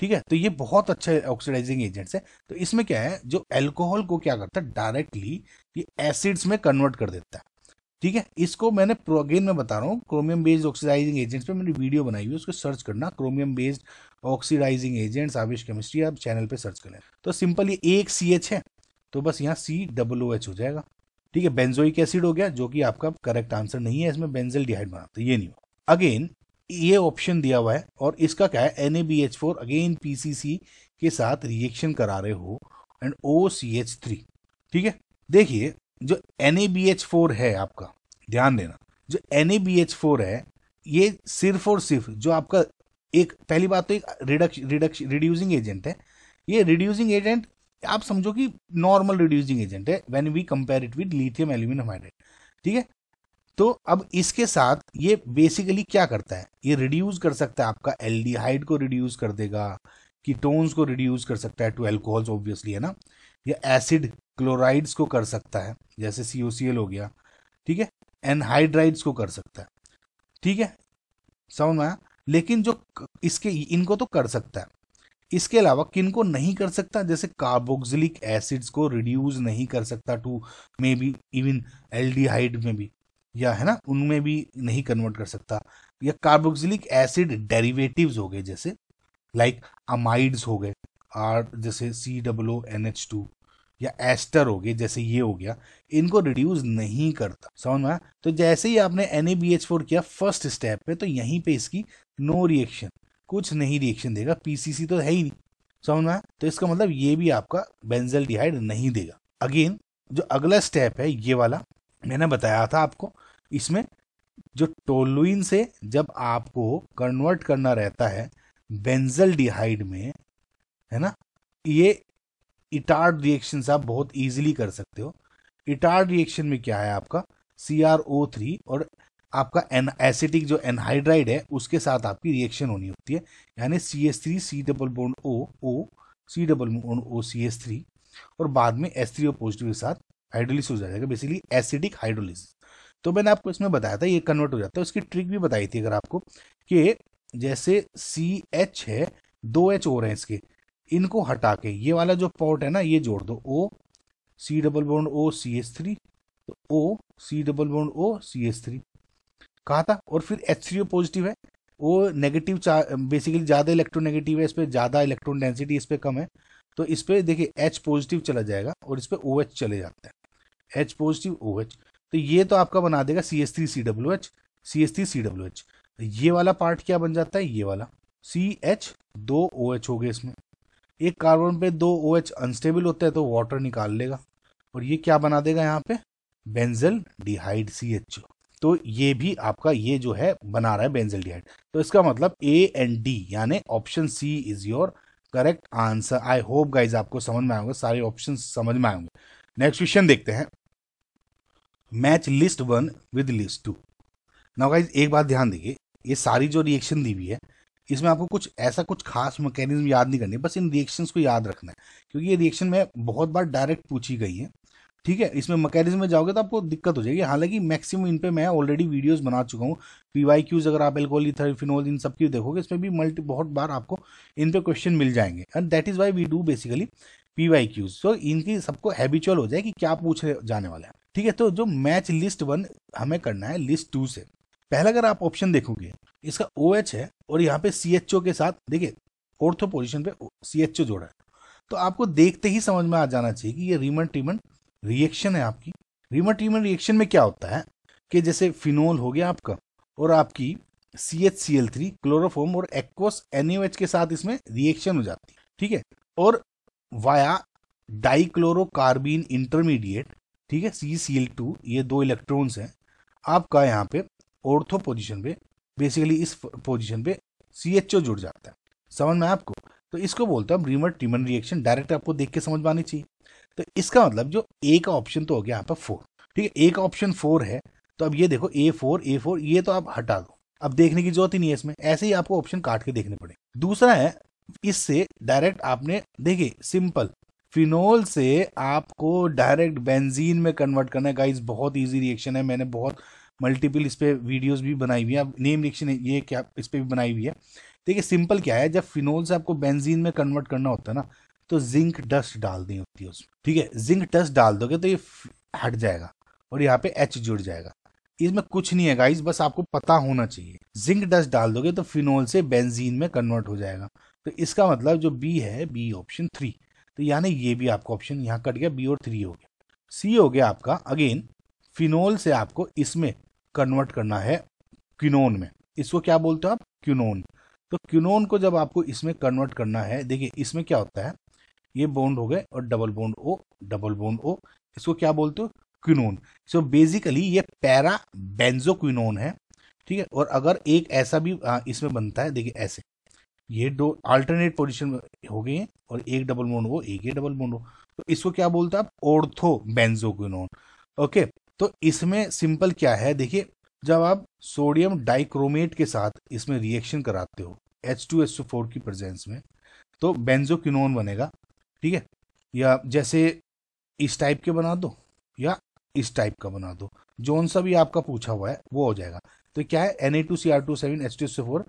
ठीक है तो ये बहुत अच्छा ऑक्सीडाइजिंग एजेंट्स है तो इसमें क्या है जो एल्कोहल को क्या करता है डायरेक्टली ये एसिड्स में कन्वर्ट कर देता है ठीक है इसको मैंने अगेन मैं बता रहा हूँ क्रोमियम बेस्ड ऑक्सीडाइजिंग एजेंट्स पे मैंने वीडियो बनाई हुई है उसको सर्च करना chromium based oxidizing agents Aavish chemistry आप चैनल पे सर्च कर लें तो सिंपल ये एक सी एच है तो बस यहाँ सी डब्लो एच हो जाएगा ठीक है बेंजोइक एसिड हो गया जो कि आपका करेक्ट आंसर नहीं है इसमें बेंजल डिहाइड बनाते ये नहीं हो अगेन ये ऑप्शन दिया हुआ है और इसका क्या है N again P C C के साथ रिएक्शन करा रहे हो and O C H three ठीक है देखिए जो एन फोर है आपका ध्यान देना जो एन फोर है ये सिर्फ और सिर्फ जो आपका एक पहली बात तो एक रिडक्श रिडक्श रिड्यूसिंग एजेंट है ये रिड्यूसिंग एजेंट आप समझो कि नॉर्मल रिड्यूसिंग एजेंट है when we compare it with lithium aluminium hydrate ठीक है तो अब इसके साथ ये बेसिकली क्या करता है ये रिड्यूस कर सकता है आपका एल को रिड्यूस कर देगा कीटोन्स को रिड्यूस कर सकता है टू एल्कोहल्स ऑब्वियसली है ना या एसिड क्लोराइड्स को कर सकता है जैसे सी ओ सी एल हो गया ठीक है एनहाइड्राइड्स को कर सकता है ठीक है समझ में लेकिन जो इसके इनको तो कर सकता है इसके अलावा किन को नहीं कर सकता जैसे कार्बोक्सिलिक एसिड्स को रिड्यूस नहीं कर सकता to maybe even aldehyde में भी या है ना उनमें भी नहीं कन्वर्ट कर सकता या कार्बोक्सिलिक एसिड डेरिवेटिव्स हो गए जैसे लाइक like अमाइड्स हो गए आर जैसे C double N H two या एस्टर हो गए जैसे ये हो गया इनको रिड्यूस नहीं करता समझ में तो जैसे ही आपने एन किया फर्स्ट स्टेप पे तो यहीं पे इसकी नो रिएक्शन कुछ नहीं रिएक्शन देगा पीसीसी तो है ही नहीं समझ में तो इसका मतलब ये भी आपका बेंजल डिहाइड नहीं देगा अगेन जो अगला स्टेप है ये वाला मैंने बताया था आपको इसमें जो टोलुइन से जब आपको कन्वर्ट करना रहता है बेंजल डिहाइड में है ना ये इटार्ड रिएक्शन आप बहुत ईजिली कर सकते हो इटार्ड रिएक्शन में क्या है आपका सी आर ओ थ्री और आपका एन एसिटिक जो एनहाइड्राइड है उसके साथ आपकी रिएक्शन होनी होती है यानी C S three C double bond O O C double bond O C S three और बाद में एस थ्री ओ पॉजिटिव के साथ हाइड्रोलिस हो जाएगा बेसिकली एसिडिक हाइड्रोलिस तो मैंने आपको इसमें बताया था ये कन्वर्ट हो जाता है उसकी ट्रिक भी बताई थी अगर आपको कि जैसे सी एच है दो एच ओ रहे हैं इसके इनको हटा के ये वाला जो पोर्ट है ना ये जोड़ दो O C double bond O C S three तो O C double bond O C S three कहा था और फिर एच थ्री ओ पॉजिटिव है वो नेगेटिव बेसिकली ज़्यादा इलेक्ट्रोनेगेटिव है इस पर ज़्यादा इलेक्ट्रॉन डेंसिटी इस पर कम है तो इस पर देखिए एच पॉजिटिव चला जाएगा और इस पर ओ OH चले जाते हैं एच पॉजिटिव ओ OH. तो ये तो आपका बना देगा C S three C W H C S three C W H ये वाला पार्ट क्या बन जाता है ये वाला सी एच दो ओ OH एच हो गए इसमें एक कार्बन पे दो ओ OH अनस्टेबल होता है तो वाटर निकाल लेगा और ये क्या बना देगा यहाँ पे बेंजल डिहाइड सी एच तो ये भी आपका ये जो है बना रहा है बेंजल डिहाइड तो इसका मतलब ए एंड डी यानी option C is your correct answer I hope guys आपको समझ में आएंगे सारे ऑप्शन समझ में आएंगे नेक्स्ट क्वेश्चन देखते हैं match list one with list two now guys एक बात ध्यान दीजिए ये सारी जो रिएक्शन दी हुई है इसमें आपको कुछ ऐसा कुछ खास मैकेनिज्म याद नहीं करनी बस इन रिएक्शन को याद रखना है क्योंकि ये रिएक्शन में बहुत बार डायरेक्ट पूछी गई है ठीक है इसमें मैकेनिज्म में जाओगे तो आपको दिक्कत हो जाएगी हालांकि मैक्सिमम इन पे मैं ऑलरेडी वीडियोस बना चुका हूँ पी वाई क्यूज अगर आप एल्कोल इथर इन सब की देखोगे इसमें भी मल्टी बहुत बार आपको इन पे क्वेश्चन मिल जाएंगे and that is why we do basically P Y Qs so इनकी सबको हैबिचुअल हो जाए कि क्या पूछ जाने वाला है ठीक है तो जो मैच लिस्ट वन हमें करना है लिस्ट टू से पहला अगर आप ऑप्शन देखोगे इसका ओ OH है और यहाँ पे सी के साथ देखिए फोर्थ पोजिशन पे सी जोड़ा है तो आपको देखते ही समझ में आ जाना चाहिए कि ये रिमन ट्रीमन रिएक्शन है आपकी रिमन ट्रीमन रिएक्शन में क्या होता है कि जैसे फिनोल हो गया आपका और आपकी C H C L three chloroform और एक्वस एच के साथ इसमें रिएक्शन हो जाती है ठीक है और वाया डाइक्लोरोकार्बिन इंटरमीडिएट ठीक है सी सी एल टू ये दो इलेक्ट्रॉन्स हैं आपका यहाँ पे ओर्थो पोजिशन पे बेसिकली इस पोजिशन पे सी एच ओ जुड़ जाता है समझ में आपको तो इसको बोलते हैं रिमर ट्रीमन रिएक्शन डायरेक्ट आपको देख के समझ पानी चाहिए तो इसका मतलब जो ए का ऑप्शन तो हो गया यहाँ पर फोर ठीक है ए का ऑप्शन फोर है तो अब ये देखो ए फोर ए फोर ये तो आप हटा दो अब देखने की जरूरत ही नहीं है इसमें ऐसे ही आपको ऑप्शन काट के देखने पड़े दूसरा है इससे डायरेक्ट आपने देखिए सिंपल फिनोल से आपको डायरेक्ट बेंजीन में कन्वर्ट करना है गाइस बहुत इजी रिएक्शन है मैंने बहुत मल्टीपल इस पर वीडियोज़ भी बनाई हुई है अब नेम रिएक्शन ये क्या इस पर भी बनाई हुई है देखिए सिंपल क्या है जब फिनोल से आपको बेंजीन में कन्वर्ट करना होता है ना तो जिंक डस्ट डाल दी होती है उसमें ठीक है जिंक डस्ट डाल दोगे तो ये हट जाएगा और यहाँ पे एच जुड़ जाएगा इसमें कुछ नहीं है गाइस बस आपको पता होना चाहिए जिंक डस्ट डाल दोगे तो फिनोल से बेंजीन में कन्वर्ट हो जाएगा तो इसका मतलब जो बी है बी ऑप्शन थ्री तो यानी ये भी आपका ऑप्शन यहाँ कट गया बी और थ्री हो गया सी हो गया आपका अगेन फिनोल से आपको इसमें कन्वर्ट करना है क्यूनोन में इसको क्या बोलते हो आप क्यूनोन तो क्यूनोन को जब आपको इसमें कन्वर्ट करना है देखिए इसमें क्या होता है ये बोन्ड हो गए और double bond O double bond O इसको क्या बोलते हो क्यूनोन सो बेसिकली ये पैरा क्यूनोन है ठीक है और अगर एक ऐसा भी इसमें बनता है देखिए ऐसे ये दो अल्टरनेट पोजीशन में हो गए और एक डबल बोन्ड हो एक ही डबल बोन्ड हो तो इसको क्या बोलते हैं आप ओर्थो क्यूनोन ओके तो इसमें सिंपल क्या है देखिए जब आप सोडियम डाइक्रोमेट के साथ इसमें रिएक्शन कराते हो H two H two four की प्रेजेंस में तो बेंजोकिनोन बनेगा ठीक है या जैसे इस टाइप के बना दो या इस टाइप का बना दो जोन सा भी आपका पूछा हुआ है वो हो जाएगा तो क्या है N A two C R two seven H two C four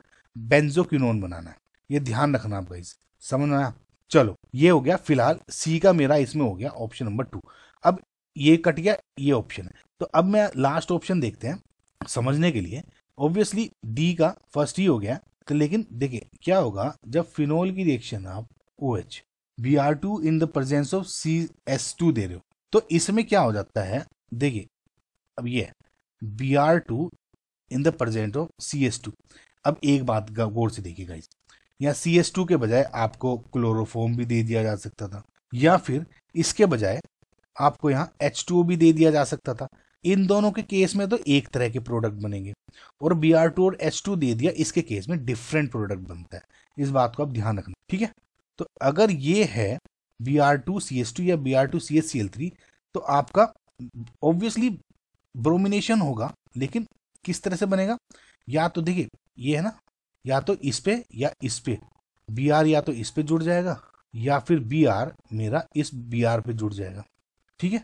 benzoquinone बनाना है ये ध्यान रखना आप भाई समझ में आया चलो ये हो गया फिलहाल सी का मेरा इसमें हो गया ऑप्शन नंबर टू अब ये कट गया ये ऑप्शन है तो अब मैं लास्ट ऑप्शन देखते हैं समझने के लिए ऑब्वियसली डी का फर्स्ट ही e हो गया तो लेकिन देखिए क्या होगा जब फिनोल की रिएक्शन आप O H V R two in the presence of C S two दे रहे हो तो इसमें क्या हो जाता है देखिए अब ये B R two in the present of C S two अब एक बात गौर से देखिए गाइस या सी एस टू के बजाय आपको क्लोरोफॉर्म भी दे दिया जा सकता था या फिर इसके बजाय आपको यहाँ एच भी दे दिया जा सकता था इन दोनों के केस में तो एक तरह के प्रोडक्ट बनेंगे और बी आर टू और एच टू दे दिया इसके केस में डिफरेंट प्रोडक्ट बनता है इस बात को आप ध्यान रखना ठीक है तो अगर ये है B R two C S two या B R two C S C L three तो आपका ऑब्वियसली ब्रोमिनेशन होगा लेकिन किस तरह से बनेगा या तो देखिए ये है ना या तो इस पे या इस पे बी आर या तो इस पे जुड़ जाएगा या फिर बी आर मेरा इस बी आर पे जुड़ जाएगा ठीक है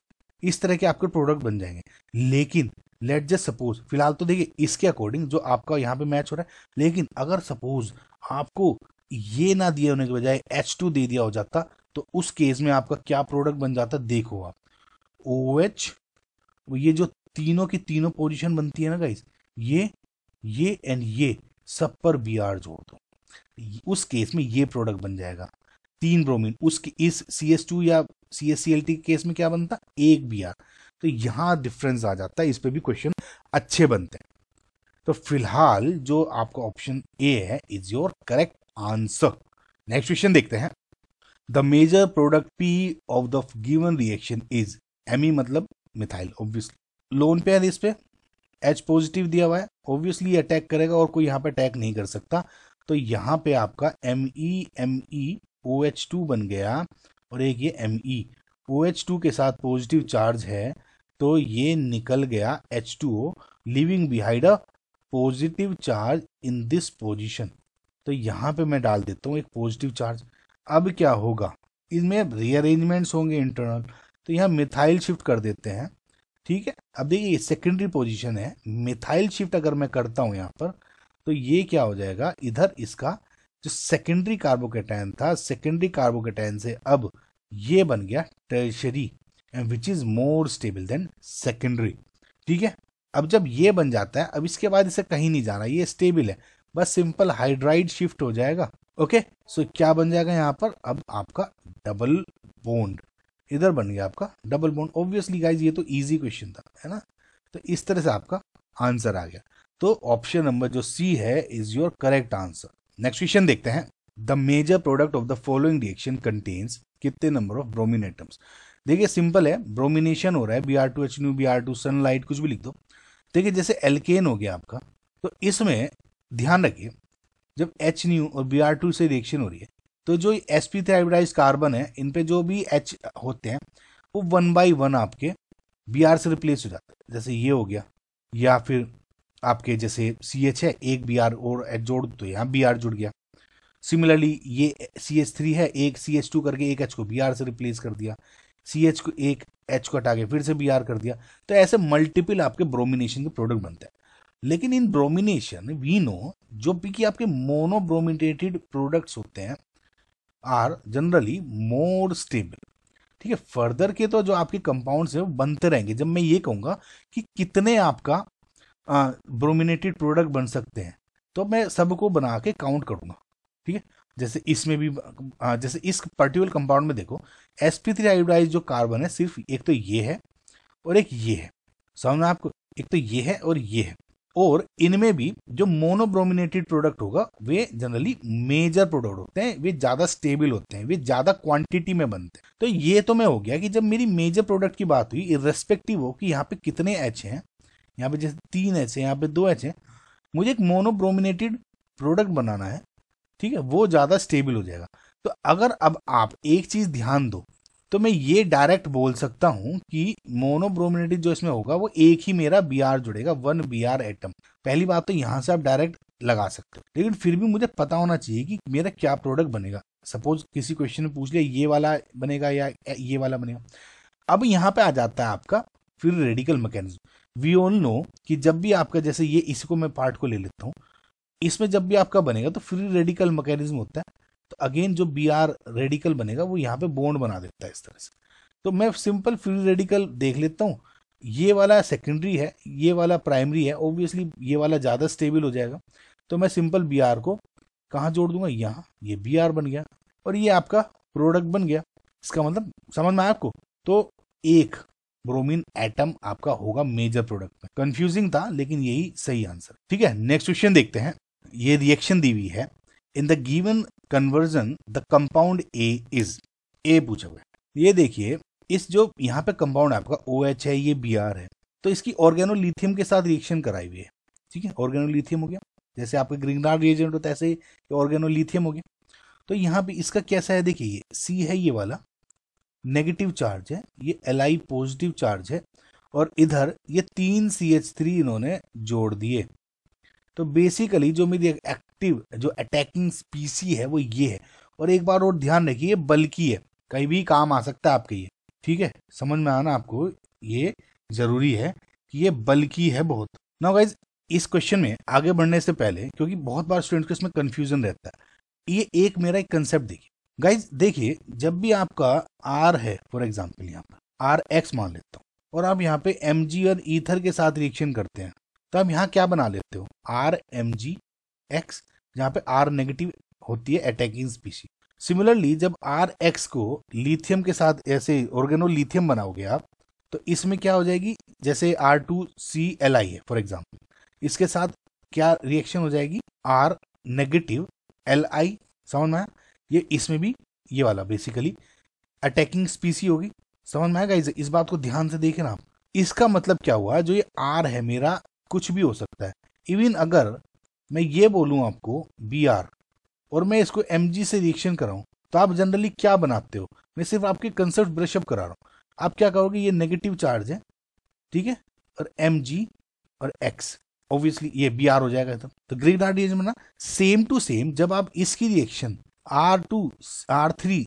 इस तरह के आपके प्रोडक्ट बन जाएंगे लेकिन लेट जस्ट सपोज फिलहाल तो देखिए इसके अकॉर्डिंग जो आपका यहाँ पे मैच हो रहा है लेकिन अगर सपोज आपको ये ना दिए होने के बजाय एच टू दे दिया हो जाता तो उस केस में आपका क्या प्रोडक्ट बन जाता देखो आप ओ एच ये जो तीनों की तीनों पोजिशन बनती है ना गाइस ये ये एंड ये सब पर बी आर जोड़ दो उस केस में ये प्रोडक्ट बन जाएगा तीन ब्रोमीन उसकी इस सी एस टू या C S C L T case में क्या बनता एक बी आर तो यहाँ डिफरेंस आ जाता है इस पर भी क्वेश्चन अच्छे बनते हैं तो फिलहाल जो आपका ऑप्शन ए है is your correct answer next question देखते हैं the major product P of the given reaction is M E मतलब मिथाइल ऑब्वियसली लोन पे है इस पे एच पॉजिटिव दिया हुआ है ऑब्वियसली अटैक करेगा और कोई यहाँ पे अटैक नहीं कर सकता तो यहाँ पे आपका M E M E O H two बन गया और एक ये M E O H two के साथ पॉजिटिव चार्ज है तो ये निकल गया H two O living behind a positive charge in this position तो यहाँ पे मैं डाल देता हूँ एक पॉजिटिव चार्ज अब क्या होगा इसमें रीअरेंजमेंट्स होंगे इंटरनल तो यहाँ मिथाइल शिफ्ट कर देते हैं ठीक है अब देखिए ये सेकेंडरी पोजिशन है मिथाइल शिफ्ट अगर मैं करता हूँ यहाँ पर तो ये क्या हो जाएगा इधर इसका जो सेकेंडरी कार्बोकेटाइन था सेकेंडरी कार्बोकेटाइन से अब ये बन गया tertiary and which is more stable than secondary ठीक है अब जब ये बन जाता है अब इसके बाद इसे कहीं नहीं जाना ये स्टेबल है बस सिंपल हाइड्राइड शिफ्ट हो जाएगा ओके सो so, क्या बन जाएगा यहाँ पर अब आपका डबल बोन्ड इधर बन गया आपका डबल बोन्ड ऑब्वियसली गाइज ये तो इजी क्वेश्चन था है ना तो इस तरह से आपका आंसर आ गया तो ऑप्शन नंबर जो सी है is your correct answer next question देखते हैं the major product of the following reaction contains कितने नंबर ऑफ ब्रोमिन एटम्स देखिए सिंपल है ब्रोमिनेशन हो रहा है B R two H nu B R two sunlight कुछ भी लिख दो देखिए जैसे एल्केन हो गया आपका तो इसमें ध्यान रखिए जब एच न्यू और बी आर टू से रिएक्शन हो रही है तो जो एस पी थ्राइब्राइज कार्बन है इन पे जो भी एच होते हैं वो वन बाई वन आपके बी आर से रिप्लेस हो जाते हैं जैसे ये हो गया या फिर आपके जैसे सी एच है एक बी आर और एच जोड़ तो यहाँ बी आर जुड़ गया सिमिलरली ये सी एच थ्री है एक सी एच टू करके एक एच को बी आर से रिप्लेस कर दिया सी एच को एक एच को हटा के फिर से बी आर कर दिया तो ऐसे मल्टीपल आपके ब्रोमिनेशन के प्रोडक्ट बनते हैं लेकिन इन ब्रोमिनेशन वी नो जो भी कि आपके मोनोब्रोमिनेटेड प्रोडक्ट्स होते हैं आर जनरली मोर स्टेबल ठीक है फर्दर के तो जो आपके कंपाउंड्स हैं वो बनते रहेंगे जब मैं ये कहूँगा कि कितने आपका ब्रोमिनेटेड प्रोडक्ट बन सकते हैं तो मैं सबको बना के काउंट करूँगा ठीक है जैसे इसमें भी आ, जैसे इस पर्टिकुलर कंपाउंड में देखो एस पी थ्री आयोडाइज जो कार्बन है सिर्फ एक तो ये है और एक ये है समझना आपको एक तो ये है और ये है और इनमें भी जो मोनोब्रोमिनेटेड प्रोडक्ट होगा वे जनरली मेजर प्रोडक्ट होते हैं वे ज़्यादा स्टेबल होते हैं वे ज़्यादा क्वांटिटी में बनते हैं तो ये तो मैं हो गया कि जब मेरी मेजर प्रोडक्ट की बात हुई रेस्पेक्टिव हो कि यहाँ पे कितने एच हैं यहाँ पे जैसे तीन एच है यहाँ पे दो एच है मुझे एक मोनोब्रोमिनेटेड प्रोडक्ट बनाना है ठीक है वो ज़्यादा स्टेबल हो जाएगा तो अगर अब आप एक चीज़ ध्यान दो तो मैं ये डायरेक्ट बोल सकता हूँ कि मोनोब्रोमिनेटेड जो इसमें होगा वो एक ही मेरा बी आर जुड़ेगा वन बी आर एटम पहली बात तो यहाँ से आप डायरेक्ट लगा सकते हो लेकिन फिर भी मुझे पता होना चाहिए कि मेरा क्या प्रोडक्ट बनेगा सपोज किसी क्वेश्चन में पूछ लिया ये वाला बनेगा या ये वाला बनेगा अब यहाँ पे आ जाता है आपका फिर radical mechanism we own know कि जब भी आपका जैसे ये इसी को मैं पार्ट को ले लेता हूँ इसमें जब भी आपका बनेगा तो फ्री रेडिकल मैकेनिज्म होता है तो अगेन जो बी आर रेडिकल बनेगा वो यहाँ पे बोन्ड बना देता है इस तरह से तो मैं सिंपल फ्री रेडिकल देख लेता हूँ ये वाला सेकेंडरी है ये वाला प्राइमरी है ऑब्वियसली ये वाला ज़्यादा स्टेबल हो जाएगा तो मैं सिंपल बी आर को कहाँ जोड़ दूंगा यहाँ ये बी आर बन गया और ये आपका प्रोडक्ट बन गया इसका मतलब समझ में आया आपको तो एक ब्रोमीन एटम आपका होगा मेजर प्रोडक्ट में कंफ्यूजिंग था लेकिन यही सही आंसर ठीक है नेक्स्ट क्वेश्चन देखते हैं ये रिएक्शन दी हुई है in the given conversion the compound A is A पूछा हुआ है ये देखिए इस जो यहाँ पे कंपाउंड आपका ओ OH है ये बी आर है तो इसकी ऑर्गेनोलिथियम के साथ रिएक्शन कराई हुई है ठीक है ऑर्गेनोलिथियम हो गया जैसे आपके ग्रीनलार्ड रिएजेंट होता है ऐसे ही ऑर्गेनोलिथियम हो गया तो यहाँ पे इसका कैसा है देखिए ये सी है ये वाला नेगेटिव चार्ज है ये एल आई पॉजिटिव चार्ज है और इधर ये तीन सी एच थ्री इन्होंने जोड़ दिए तो बेसिकली जो मेरी एक्टिव जो अटैकिंग स्पीसी है वो ये है और एक बार और ध्यान रखिए ये बल्कि है कहीं भी काम आ सकता है आपके ये ठीक है समझ में आना आपको ये जरूरी है कि ये बल्कि है बहुत नाउ गाइज इस क्वेश्चन में आगे बढ़ने से पहले क्योंकि बहुत बार स्टूडेंट को इसमें कन्फ्यूजन रहता है ये एक मेरा एक कंसेप्ट देखिए गाइज देखिए जब भी आपका आर है फॉर एग्जाम्पल यहाँ पर आर एक्स मान लेता हूँ और आप यहाँ पे एम जी और ईथर के साथ रिएक्शन करते हैं तो आप यहाँ क्या बना लेते हो आर एम जी एक्स जहाँ पे आर नेगेटिव होती है अटैकिंग स्पीशी सिमिलरली जब आर एक्स को लिथियम के साथ ऐसे ऑर्गेनो लिथियम बनाओगे आप तो इसमें क्या हो जाएगी जैसे R two C L I है फॉर एग्जाम्पल इसके साथ क्या रिएक्शन हो जाएगी आर नेगेटिव एल आई समझ में आया ये इसमें भी ये वाला बेसिकली अटैकिंग स्पीसी होगी समझ में आएगा इस बात को ध्यान से देखें ना आप इसका मतलब क्या हुआ जो ये आर है मेरा कुछ भी हो सकता है इवन अगर मैं ये बोलूं आपको बी आर और मैं इसको एम जी से रिएक्शन कराऊं तो आप जनरली क्या बनाते हो मैं सिर्फ आपके कंसेप्ट ब्रशअप करा रहा हूँ आप क्या कहोगे ये नेगेटिव चार्ज है ठीक है और एम जी और एक्स ऑब्वियसली ये बी आर हो जाएगा तो ग्रेट आर्डियज में ना सेम टू सेम जब आप इसकी reaction R two R three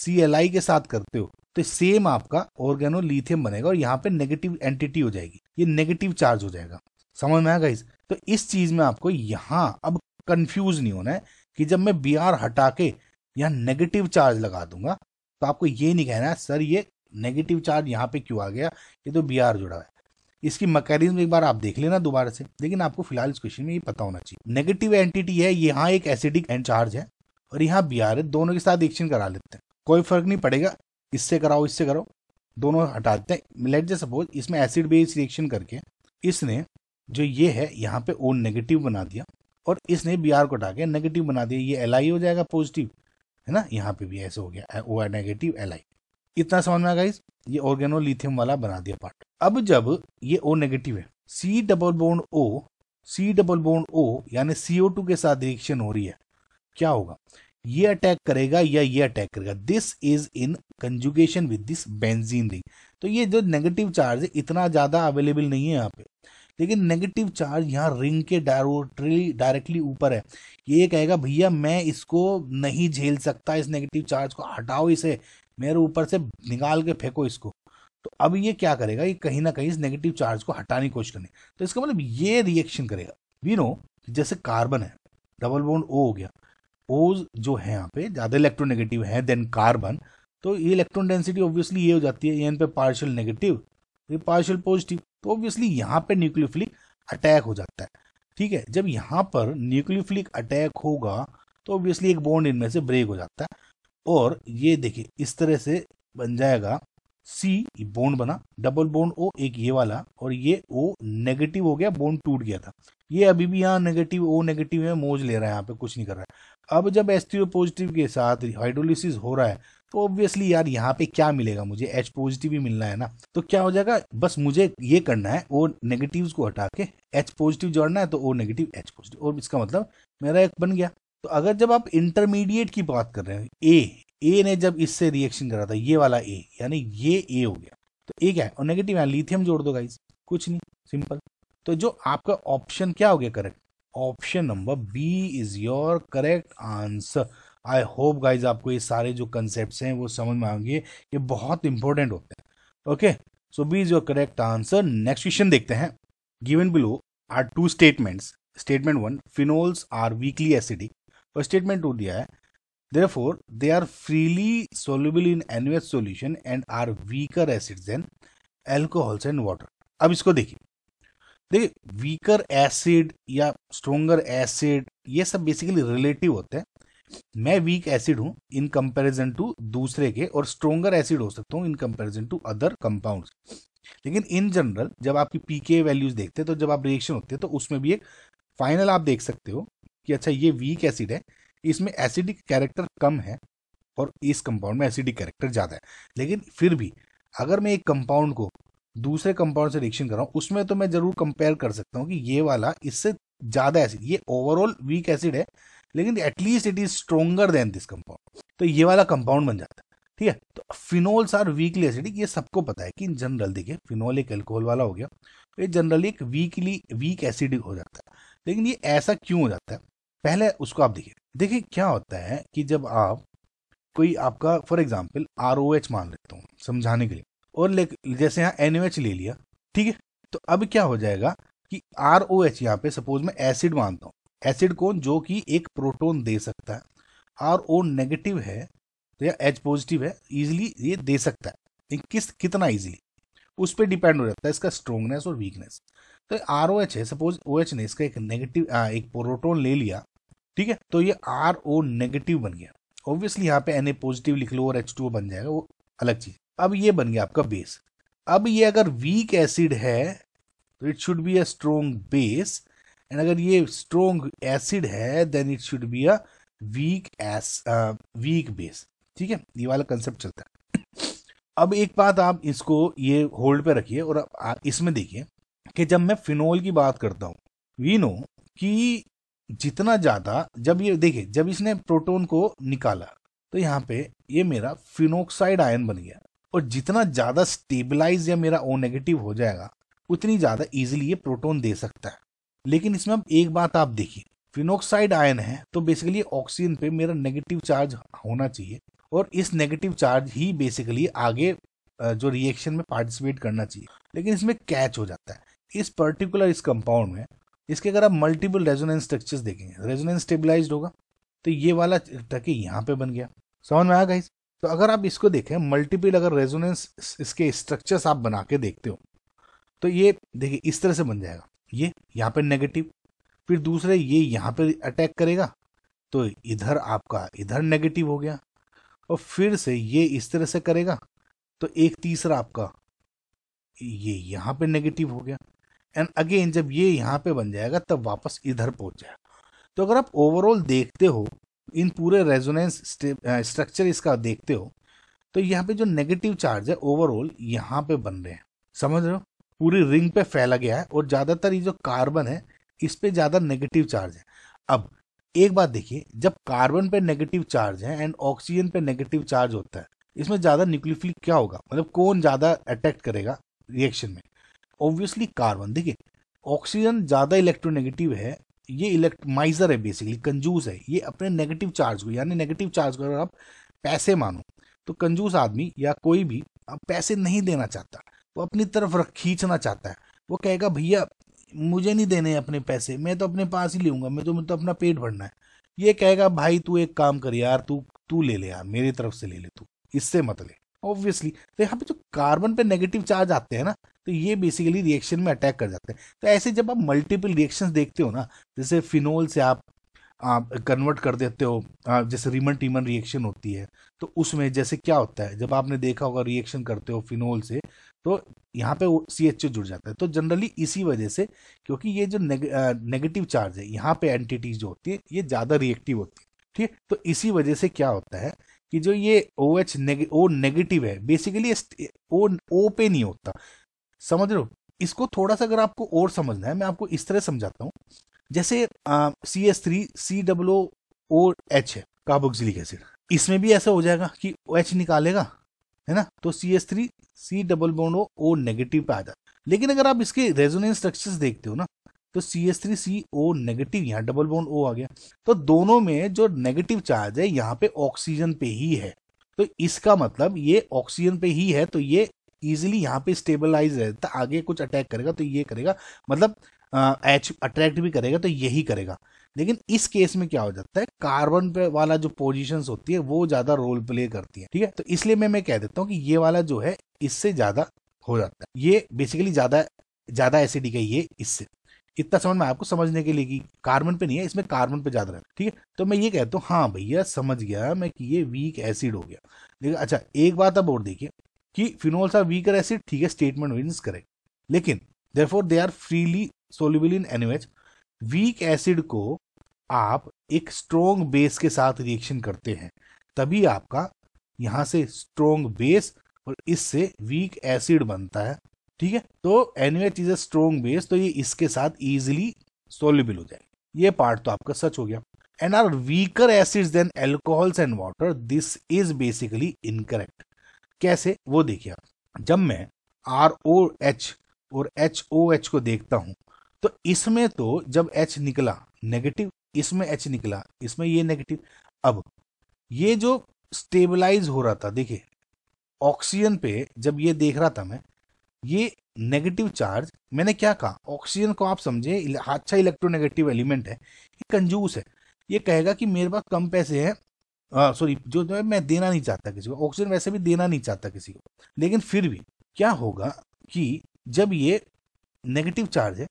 C L I के साथ करते हो तो सेम आपका ऑर्गेनो लिथियम बनेगा और यहाँ पे नेगेटिव एंटिटी हो जाएगी ये नेगेटिव चार्ज हो जाएगा समझ में आएगा इस तो इस चीज में आपको यहाँ अब कंफ्यूज नहीं होना है कि जब मैं बी आर हटा के यहाँ नेगेटिव चार्ज लगा दूंगा तो आपको ये नहीं कहना है सर ये नेगेटिव चार्ज यहाँ पे क्यों आ गया ये तो बी आर जुड़ा हुआ है इसकी मैकेनिज्म एक बार आप देख लेना दोबारा से लेकिन आपको फिलहाल इस क्वेश्चन में ये पता होना चाहिए नेगेटिव एंटिटी है यहाँ एक एसिडिक एंड चार्ज है और यहाँ बिहार दोनों के साथ एक्सचेंज करा लेते हैं कोई फर्क नहीं पड़ेगा इससे कराओ इससे करो दोनों हटाते हैं लेट जे सपोज इसमें एसिड बेस रिएक्शन करके इसने जो ये है यहाँ पे ओ नेगेटिव बना दिया और इसने बी को हटा के नेगेटिव बना दिया ये एल हो जाएगा पॉजिटिव है ना यहाँ पे भी ऐसे हो गया ओ नेगेटिव एल इतना समझ में आ गाइस ये ऑर्गेनो लिथियम वाला बना दिया पार्ट अब जब ये ओ नेगेटिव है C double bond O C double bond O यानी सीओ टू के साथ रिएक्शन हो रही है क्या होगा ये अटैक करेगा या ये अटैक करेगा this is in conjugation with this benzene ring तो ये जो नेगेटिव चार्ज है इतना ज़्यादा अवेलेबल नहीं है यहाँ पे लेकिन नेगेटिव चार्ज यहाँ रिंग के डायरेक्टली डायरेक्टली ऊपर है ये कहेगा भैया मैं इसको नहीं झेल सकता इस नेगेटिव चार्ज को हटाओ इसे मेरे ऊपर से निकाल के फेंको इसको तो अब ये क्या करेगा ये कहीं ना कहीं इस नेगेटिव चार्ज को हटाने की कोशिश करने तो इसका मतलब ये रिएक्शन करेगा वी नो जैसे कार्बन है डबल बोन्ड ओ हो गया ओज जो है यहाँ पे ज़्यादा इलेक्ट्रोनेगेटिव है देन कार्बन तो ये इलेक्ट्रॉन डेंसिटी ऑब्वियसली ये हो जाती है एन पे पार्शियल नेगेटिव ये पार्शियल पॉजिटिव तो ऑब्वियसली यहाँ पे न्यूक्लियोफिलिक अटैक हो जाता है ठीक है जब यहाँ पर न्यूक्लियोफिलिक अटैक होगा तो ऑब्वियसली एक बॉन्ड इनमें से ब्रेक हो जाता है और ये देखिए इस तरह से बन जाएगा सी बोन बना डबल बोन ओ एक ये वाला और ये ओ नेगेटिव हो गया बोन टूट गया था ये अभी भी यहाँ नेगेटिव ओ नेगेटिव है मोज ले रहा है यहाँ पे कुछ नहीं कर रहा है अब जब एस पॉजिटिव के साथ हाइड्रोलिसिस हो रहा है तो ऑब्वियसली यार यहाँ पे क्या मिलेगा मुझे एच पॉजिटिव ही मिलना है ना तो क्या हो जाएगा बस मुझे ये करना है ओ नेगेटिव को हटा के एच पॉजिटिव जोड़ना है तो ओ नेगेटिव एच पॉजिटिव और इसका मतलब मेरा एक बन गया तो अगर जब आप इंटरमीडिएट की बात कर रहे हैं ए ए ने जब इससे रिएक्शन करा था ये वाला ए यानी ये ए हो गया तो ए क्या है और नेगेटिव यहाँ लिथियम जोड़ दो गाइस कुछ नहीं सिंपल तो जो आपका ऑप्शन क्या हो गया correct option number B is your correct answer I hope guys आपको ये सारे जो कंसेप्ट हैं वो समझ में आएंगे ये बहुत इंपॉर्टेंट होते हैं okay so B is your correct answer next question देखते हैं given below are two statements statement one phenols are weakly acidic और स्टेटमेंट टू दिया है Therefore, they are freely soluble in NaOH solution and are weaker acids than alcohols and water. अब इसको देखिए देखिए weaker acid या stronger acid ये सब बेसिकली रिलेटिव होते हैं मैं वीक एसिड हूं इन कंपैरिजन टू दूसरे के और स्ट्रोंगर एसिड हो सकता हूं in comparison to other compounds लेकिन इन जनरल जब आपकी पीके वैल्यूज देखते हैं तो जब आप रिएक्शन होते हैं तो उसमें भी एक फाइनल आप देख सकते हो कि अच्छा ये वीक एसिड है इसमें एसिडिक कैरेक्टर कम है और इस कंपाउंड में एसिडिक कैरेक्टर ज़्यादा है लेकिन फिर भी अगर मैं एक कंपाउंड को दूसरे कंपाउंड से रिएक्शन कर रहा हूँ उसमें तो मैं ज़रूर कंपेयर कर सकता हूँ कि ये वाला इससे ज़्यादा एसिड ये ओवरऑल वीक एसिड है लेकिन at least it is stronger than this compound तो ये वाला कंपाउंड बन जाता है ठीक है तो फिनोल्स आर वीकली एसिडिक ये सबको पता है कि इन जनरल देखिए फिनोल एक एल्कोहल वाला हो गया तो ये जनरली एक वीकली वीक एसिडिक हो जाता है लेकिन ये ऐसा क्यों हो जाता है पहले उसको आप देखिए देखिए क्या होता है कि जब आप कोई आपका for example R O H मान लेता हूँ समझाने के लिए और ले जैसे यहाँ एन ओ एच ले लिया ठीक है तो अब क्या हो जाएगा कि आर ओ एच यहाँ पे सपोज मैं एसिड मानता हूँ एसिड कौन जो कि एक प्रोटोन दे सकता है आर ओ नेगेटिव है तो या एच पॉजिटिव है इजिली ये दे सकता है किस कितना इजिली उस पर डिपेंड हो जाता है इसका स्ट्रोंगनेस और वीकनेस तो आर ओ एच है सपोज ओ एच ने इसका एक नेगेटिव एक प्रोटोन ले लिया ठीक है तो ये आर ओ नेगेटिव बन गया ऑब्वियसली यहाँ पे एन ए पॉजिटिव लिख लो और एच टू बन जाएगा वो अलग चीज अब ये बन गया आपका बेस अब ये अगर वीक एसिड है तो it should be a strong base and अगर ये स्ट्रोंग एसिड है then it should be a weak S weak base ठीक है ये वाला कंसेप्ट चलता है अब एक बात आप इसको ये होल्ड पे रखिए और आप इसमें देखिए कि जब मैं फिनोल की बात करता हूँ वी नो कि जितना ज़्यादा जब ये देखिए जब इसने प्रोटोन को निकाला तो यहाँ पे ये मेरा फिनोक्साइड आयन बन गया और जितना ज़्यादा स्टेबलाइज या मेरा ओ नेगेटिव हो जाएगा उतनी ज़्यादा इजिली ये प्रोटोन दे सकता है लेकिन इसमें अब एक बात आप देखिए फिनोक्साइड आयन है तो बेसिकली ऑक्सीजन पे मेरा नेगेटिव चार्ज होना चाहिए और इस नेगेटिव चार्ज ही बेसिकली आगे जो रिएक्शन में पार्टिसिपेट करना चाहिए लेकिन इसमें कैच हो जाता है इस पर्टिकुलर इस कंपाउंड में इसके अगर आप मल्टीपल रेजोनेंस स्ट्रक्चर्स देखेंगे रेजोनेंस स्टेबलाइज होगा तो ये वाला टके यहाँ पे बन गया समझ में आया गाइस तो अगर आप इसको देखें मल्टीपल अगर रेजोनेंस इसके स्ट्रक्चर्स आप बना के देखते हो तो ये देखिए इस तरह से बन जाएगा ये यहाँ पे नेगेटिव फिर दूसरे ये यहाँ पे अटैक करेगा तो इधर आपका इधर नेगेटिव हो गया और फिर से ये इस तरह से करेगा तो एक तीसरा आपका ये यहाँ पे नेगेटिव हो गया एंड अगेन जब ये यहाँ पे बन जाएगा तब वापस इधर पहुंच जाएगा तो अगर आप ओवरऑल देखते हो इन पूरे रेजोनेंस स्ट्रक्चर इसका देखते हो तो यहाँ पे जो नेगेटिव चार्ज है ओवरऑल यहाँ पे बन रहे हैं समझ रहे हो पूरी रिंग पे फैला गया है और ज़्यादातर ये जो कार्बन है इस पे ज़्यादा नेगेटिव चार्ज है अब एक बात देखिए जब कार्बन पे नेगेटिव चार्ज है एंड ऑक्सीजन पे नेगेटिव चार्ज होता है इसमें ज़्यादा न्यूक्लियोफिलिक क्या होगा मतलब कौन ज़्यादा अट्रैक्ट करेगा रिएक्शन में ऑब्वियसली कार्बन देखिए ऑक्सीजन ज़्यादा इलेक्ट्रोनेगेटिव है ये इलेक्ट्रोमाइजर है बेसिकली कंजूस है ये अपने नेगेटिव चार्ज को यानी नेगेटिव चार्ज को अगर आप पैसे मानो तो कंजूस आदमी या कोई भी अब पैसे नहीं देना चाहता वो अपनी तरफ रख खींचना चाहता है वो कहेगा भैया मुझे नहीं देने अपने पैसे मैं तो अपने पास ही लूंगा मैं तो मैं तो अपना पेट भरना है ये कहेगा भाई तू एक काम कर यार तू तू ले ले यार मेरी तरफ से ले ले तू इससे मत ले ऑब्वियसली तो यहाँ पे जो कार्बन पे नेगेटिव चार्ज आते हैं ना तो ये बेसिकली रिएक्शन में अटैक कर जाते हैं तो ऐसे जब आप मल्टीपल रिएक्शन देखते हो ना जैसे फिनोल से आप कन्वर्ट कर देते हो जैसे रिमन टीमन रिएक्शन होती है तो उसमें जैसे क्या होता है जब आपने देखा होगा रिएक्शन करते हो फिनोल से तो यहाँ पे सी एच ओ जुड़ जाता है तो जनरली इसी वजह से क्योंकि ये जो नेग, नेगेटिव चार्ज है यहाँ पे एंटिटीज जो होती है ये ज़्यादा रिएक्टिव होती है ठीक है तो इसी वजह से क्या होता है कि जो ये ओ एच ओ नेगेटिव है बेसिकली ओ ओ पे नहीं होता समझ रहे हो इसको थोड़ा सा अगर आपको और समझना है मैं आपको इस तरह समझाता हूँ जैसे C S three C double O H है कार्बोक्सिलिक एसिड इसमें भी ऐसा हो जाएगा कि ओ एच निकालेगा है ना तो C S three C double bond O negative पे आ जाता लेकिन अगर आप इसके रेजोनेंस स्ट्रक्चर्स देखते हो ना तो C S three C O negative यहाँ डबल बोन ओ आ गया तो दोनों में जो नेगेटिव चार्ज है यहाँ पे ऑक्सीजन पे ही है तो इसका मतलब ये ऑक्सीजन पे ही है तो ये इजिली यहाँ पे स्टेबलाइज रहता तो आगे कुछ अटैक करेगा तो ये करेगा मतलब एच अट्रैक्ट भी करेगा तो यही करेगा लेकिन इस केस में क्या हो जाता है कार्बन पे वाला जो पोजीशंस होती है वो ज्यादा रोल प्ले करती है ठीक है तो इसलिए मैं मैं कह देता हूँ कि ये वाला जो है इससे ज्यादा हो जाता है ये बेसिकली ज्यादा ज्यादा एसिडिक है ये इससे इतना समझ में आपको समझने के लिए कि कार्बन पे नहीं है इसमें कार्बन पे ज्यादा रहता है ठीक है तो मैं ये कहता हूँ हाँ भैया समझ गया मैं कि ये वीक एसिड हो गया लेकिन अच्छा एक बात अब और देखिए कि फिनोल सा वीकर एसिड ठीक है स्टेटमेंट मीन्स करे लेकिन four they are freely soluble in NH weak acid को आप एक स्ट्रोंग बेस के साथ रिएक्शन करते हैं तभी आपका यहाँ से स्ट्रोंग बेस और इससे वीक एसिड बनता है ठीक है तो एनिवे चीज स्ट्रोंग बेस तो ये इसके साथ इजिली सोल्यूबल हो जाएगी ये पार्ट तो आपका सच हो गया and are weaker acids than alcohols and water this is basically incorrect कैसे वो देखिए जब मैं आर ओ एच और एच ओ एच को देखता हूं तो इसमें तो जब एच निकला नेगेटिव इसमें एच निकला इसमें ये नेगेटिव अब ये जो स्टेबलाइज हो रहा था देखिए ऑक्सीजन पे जब ये देख रहा था मैं ये नेगेटिव चार्ज मैंने क्या कहा ऑक्सीजन को आप समझे अच्छा इलेक्ट्रोनेगेटिव एलिमेंट है ये कंजूस है ये कहेगा कि मेरे पास कम पैसे हैं सॉरी जो है मैं देना नहीं चाहता किसी को ऑक्सीजन वैसे भी देना नहीं चाहता किसी को लेकिन फिर भी क्या होगा कि जब ये नेगेटिव चार्ज है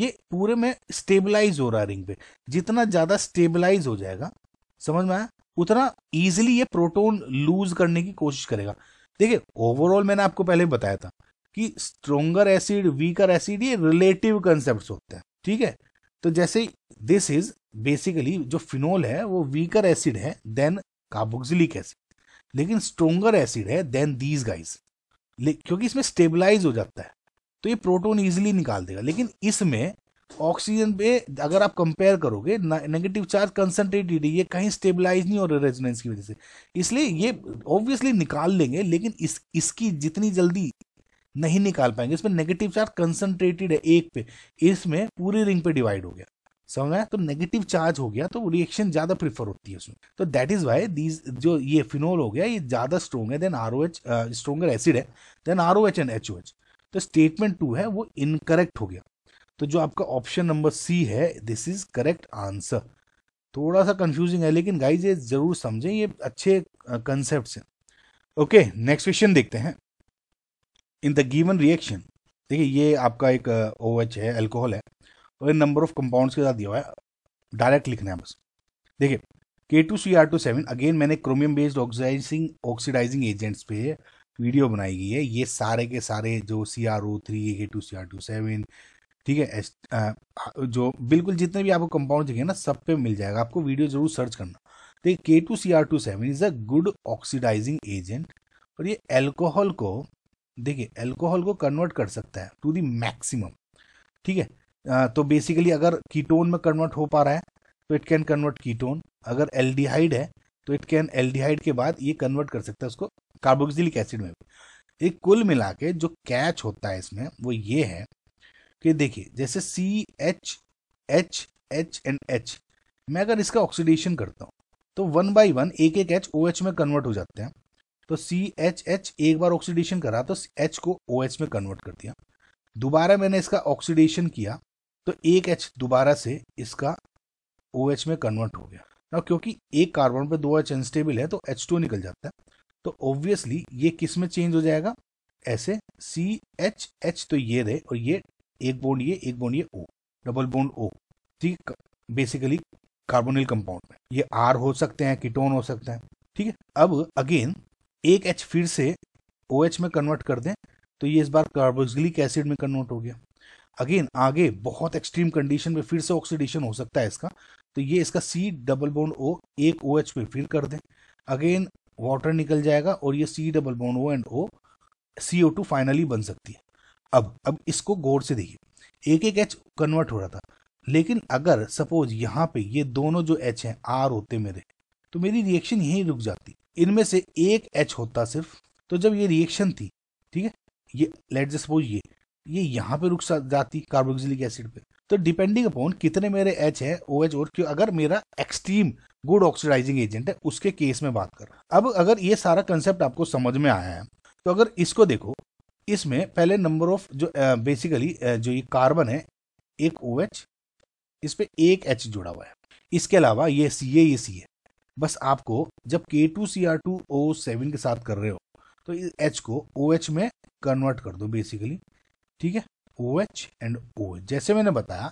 ये पूरे में स्टेबलाइज हो रहा है रिंग पे जितना ज़्यादा स्टेबलाइज हो जाएगा समझ में आया उतना ईजिली ये प्रोटोन लूज करने की कोशिश करेगा देखिए ओवरऑल मैंने आपको पहले बताया था कि स्ट्रोंगर एसिड वीकर एसिड ये रिलेटिव कंसेप्ट होते हैं ठीक है तो जैसे दिस इज बेसिकली जो फिनोल है वो वीकर एसिड है देन कार्बोक्सिलिक एसिड लेकिन स्ट्रोंगर एसिड है देन दीज गाइस क्योंकि इसमें स्टेबलाइज हो जाता है तो ये प्रोटोन ईजिली निकाल देगा लेकिन इसमें ऑक्सीजन पे अगर आप कंपेयर करोगे नेगेटिव चार्ज कंसनट्रेटेड ये कहीं स्टेबलाइज नहीं हो रहा रेजोनेंस की वजह से इसलिए ये ऑब्वियसली निकाल लेंगे लेकिन इस इसकी जितनी जल्दी नहीं निकाल पाएंगे इसमें नेगेटिव चार्ज कंसंट्रेटेड है एक पे इसमें पूरी रिंग पे डिवाइड हो गया समझ तो नेगेटिव चार्ज हो गया तो रिएक्शन ज्यादा प्रीफर होती है उसमें तो दैट इज वाई दीज जो ये फिनोल हो गया ये ज्यादा स्ट्रॉन्ग है than R O H stronger acid है than R O H and H O H तो स्टेटमेंट टू है वो इनकरेक्ट हो गया तो जो आपका ऑप्शन नंबर सी है दिस इज करेक्ट आंसर थोड़ा सा कंफ्यूजिंग है लेकिन गाइज ये जरूर समझें ये अच्छे कंसेप्ट हैं ओके नेक्स्ट क्वेश्चन देखते हैं इन द गिवन रिएक्शन देखिए ये आपका एक ओ OH है एल्कोहल है और इन नंबर ऑफ कंपाउंड्स के साथ दिया हुआ है डायरेक्ट लिखना है बस देखिए के two C R two seven again मैंने chromium based oxidising oxidising agents पे वीडियो बनाई गई है ये सारे के सारे जो C R O three K two C R two seven ठीक है जो बिल्कुल जितने भी आपको कंपाउंड दिखे ना सब पे मिल जाएगा आपको वीडियो जरूर सर्च करना देखिए के two C R two seven is a good oxidising agent और ये एल्कोहल को देखिए एल्कोहल को कन्वर्ट कर सकता है टू दी मैक्सिमम ठीक है तो बेसिकली अगर कीटोन में कन्वर्ट हो पा रहा है तो इट कैन कन्वर्ट कीटोन अगर एल्डिहाइड है तो इट कैन एल्डिहाइड के बाद ये कन्वर्ट कर सकता है उसको कार्बोक्सिलिक एसिड में भी एक कुल मिला के जो कैच होता है इसमें वो ये है कि देखिए जैसे C H H H and H मैं अगर इसका ऑक्सीडेशन करता हूँ तो वन बाई वन एक एक एच ओ एच में कन्वर्ट हो जाते हैं तो सी एच एच एक बार ऑक्सीडेशन करा तो एच को ओ OH में कन्वर्ट कर दिया दोबारा मैंने इसका ऑक्सीडेशन किया तो एक एच दोबारा से इसका ओ OH में कन्वर्ट हो गया ना क्योंकि एक कार्बन पर दो एच अनस्टेबल है तो एच टू निकल जाता है तो ऑब्वियसली ये किस में चेंज हो जाएगा ऐसे सी एच एच तो ये रहे और ये एक बोन्ड ये एक बोन्ड ये ओ डबल बोन्ड ओ ठीक बेसिकली कार्बोनिल कंपाउंड में ये आर हो सकते हैं कीटोन हो सकते हैं ठीक है अब अगेन एक एच फिर से ओ OH में कन्वर्ट कर दें तो ये इस बार कार्बोक्सिलिक एसिड में कन्वर्ट हो गया अगेन आगे बहुत एक्सट्रीम कंडीशन में फिर से ऑक्सीडेशन हो सकता है इसका तो ये इसका सी डबल बॉन्ड ओ एक ओ एच में फिर कर दें अगेन वाटर निकल जाएगा और ये C double bond O and O C O two finally बन सकती है अब अब इसको गौर से देखिए एक एक एच कन्वर्ट हो रहा था लेकिन अगर सपोज यहाँ पे ये दोनों जो एच हैं आर होते मेरे तो मेरी रिएक्शन यहीं रुक जाती इनमें से एक एच होता सिर्फ तो जब ये रिएक्शन थी ठीक है ये लेट सपोज ये ये यहाँ पे रुक जाती कार्बोक्सिलिक एसिड पे तो डिपेंडिंग अपॉन कितने मेरे एच है ओ एच और क्यों अगर मेरा एक्सट्रीम गुड ऑक्सीडाइजिंग एजेंट है उसके केस में बात कर अब अगर ये सारा कंसेप्ट आपको समझ में आया है तो अगर इसको देखो इसमें पहले नंबर ऑफ जो बेसिकली जो ये कार्बन है एक ओ एच इस पर एक एच जुड़ा हुआ है इसके अलावा ये सी ए ये सी ए बस आपको जब K two C R two O seven के साथ कर रहे हो तो इस एच को ओ एच में कन्वर्ट कर दो बेसिकली ठीक है ओ एच एंड ओ जैसे मैंने बताया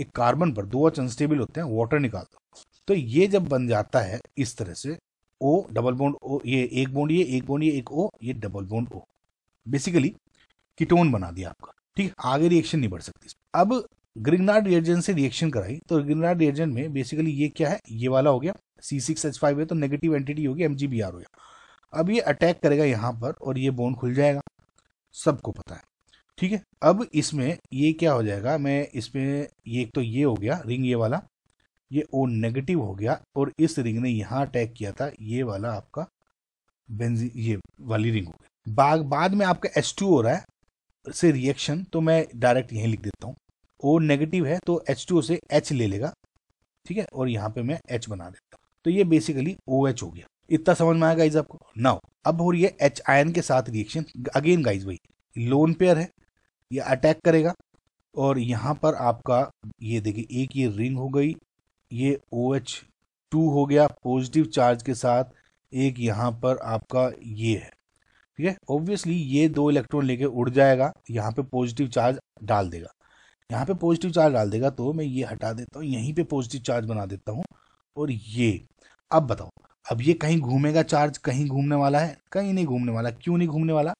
एक कार्बन पर दो एच अनस्टेबल होते हैं वाटर निकाल दो तो ये जब बन जाता है इस तरह से ओ डबल बोंड ओ ये एक बोन्ड ये एक बोन्ड ये एक ओ ये double bond O basically ketone बना दिया आपका ठीक है आगे रिएक्शन नहीं बढ़ सकती अब ग्रिगनार्ड रिएजेंट से रिएक्शन कराई तो ग्रिगनार्ड रिएजेंट में बेसिकली ये क्या है ये वाला हो गया सी सिक्स एच फाइव है तो नेगेटिव एंटिटी होगी M G B R O अब ये अटैक करेगा यहाँ पर और ये बोन खुल जाएगा सबको पता है ठीक है अब इसमें ये क्या हो जाएगा मैं इसमें ये एक तो ये हो गया रिंग ये वाला ये ओ नेगेटिव हो गया और इस रिंग ने यहाँ अटैक किया था ये वाला आपका बेंजी ये वाली रिंग हो गई बाद बाद में आपका एच टू हो रहा है से रिएक्शन तो मैं डायरेक्ट यहीं लिख देता हूँ ओ नेगेटिव है तो एच टू से एच ले लेगा ठीक है और यहाँ पे मैं एच बना देता हूँ तो ये बेसिकली ओ OH हो गया इतना समझ में आया गाइज आपको नाउ अब हो रही है एच आयन के साथ रिएक्शन अगेन गाइज भाई लोन पेयर है ये अटैक करेगा और यहाँ पर आपका ये देखिए एक ये रिंग हो गई ये ओ एच टू हो गया पॉजिटिव चार्ज के साथ एक यहाँ पर आपका ये है ठीक है ऑब्वियसली ये दो इलेक्ट्रॉन लेके उड़ जाएगा यहाँ पे पॉजिटिव चार्ज डाल देगा यहाँ पे पॉजिटिव चार्ज डाल देगा तो मैं ये हटा देता हूँ यहीं पे पॉजिटिव चार्ज बना देता हूँ और ये अब बताओ अब ये कहीं घूमेगा चार्ज कहीं घूमने वाला है कहीं नहीं घूमने वाला क्यों नहीं घूमने वाला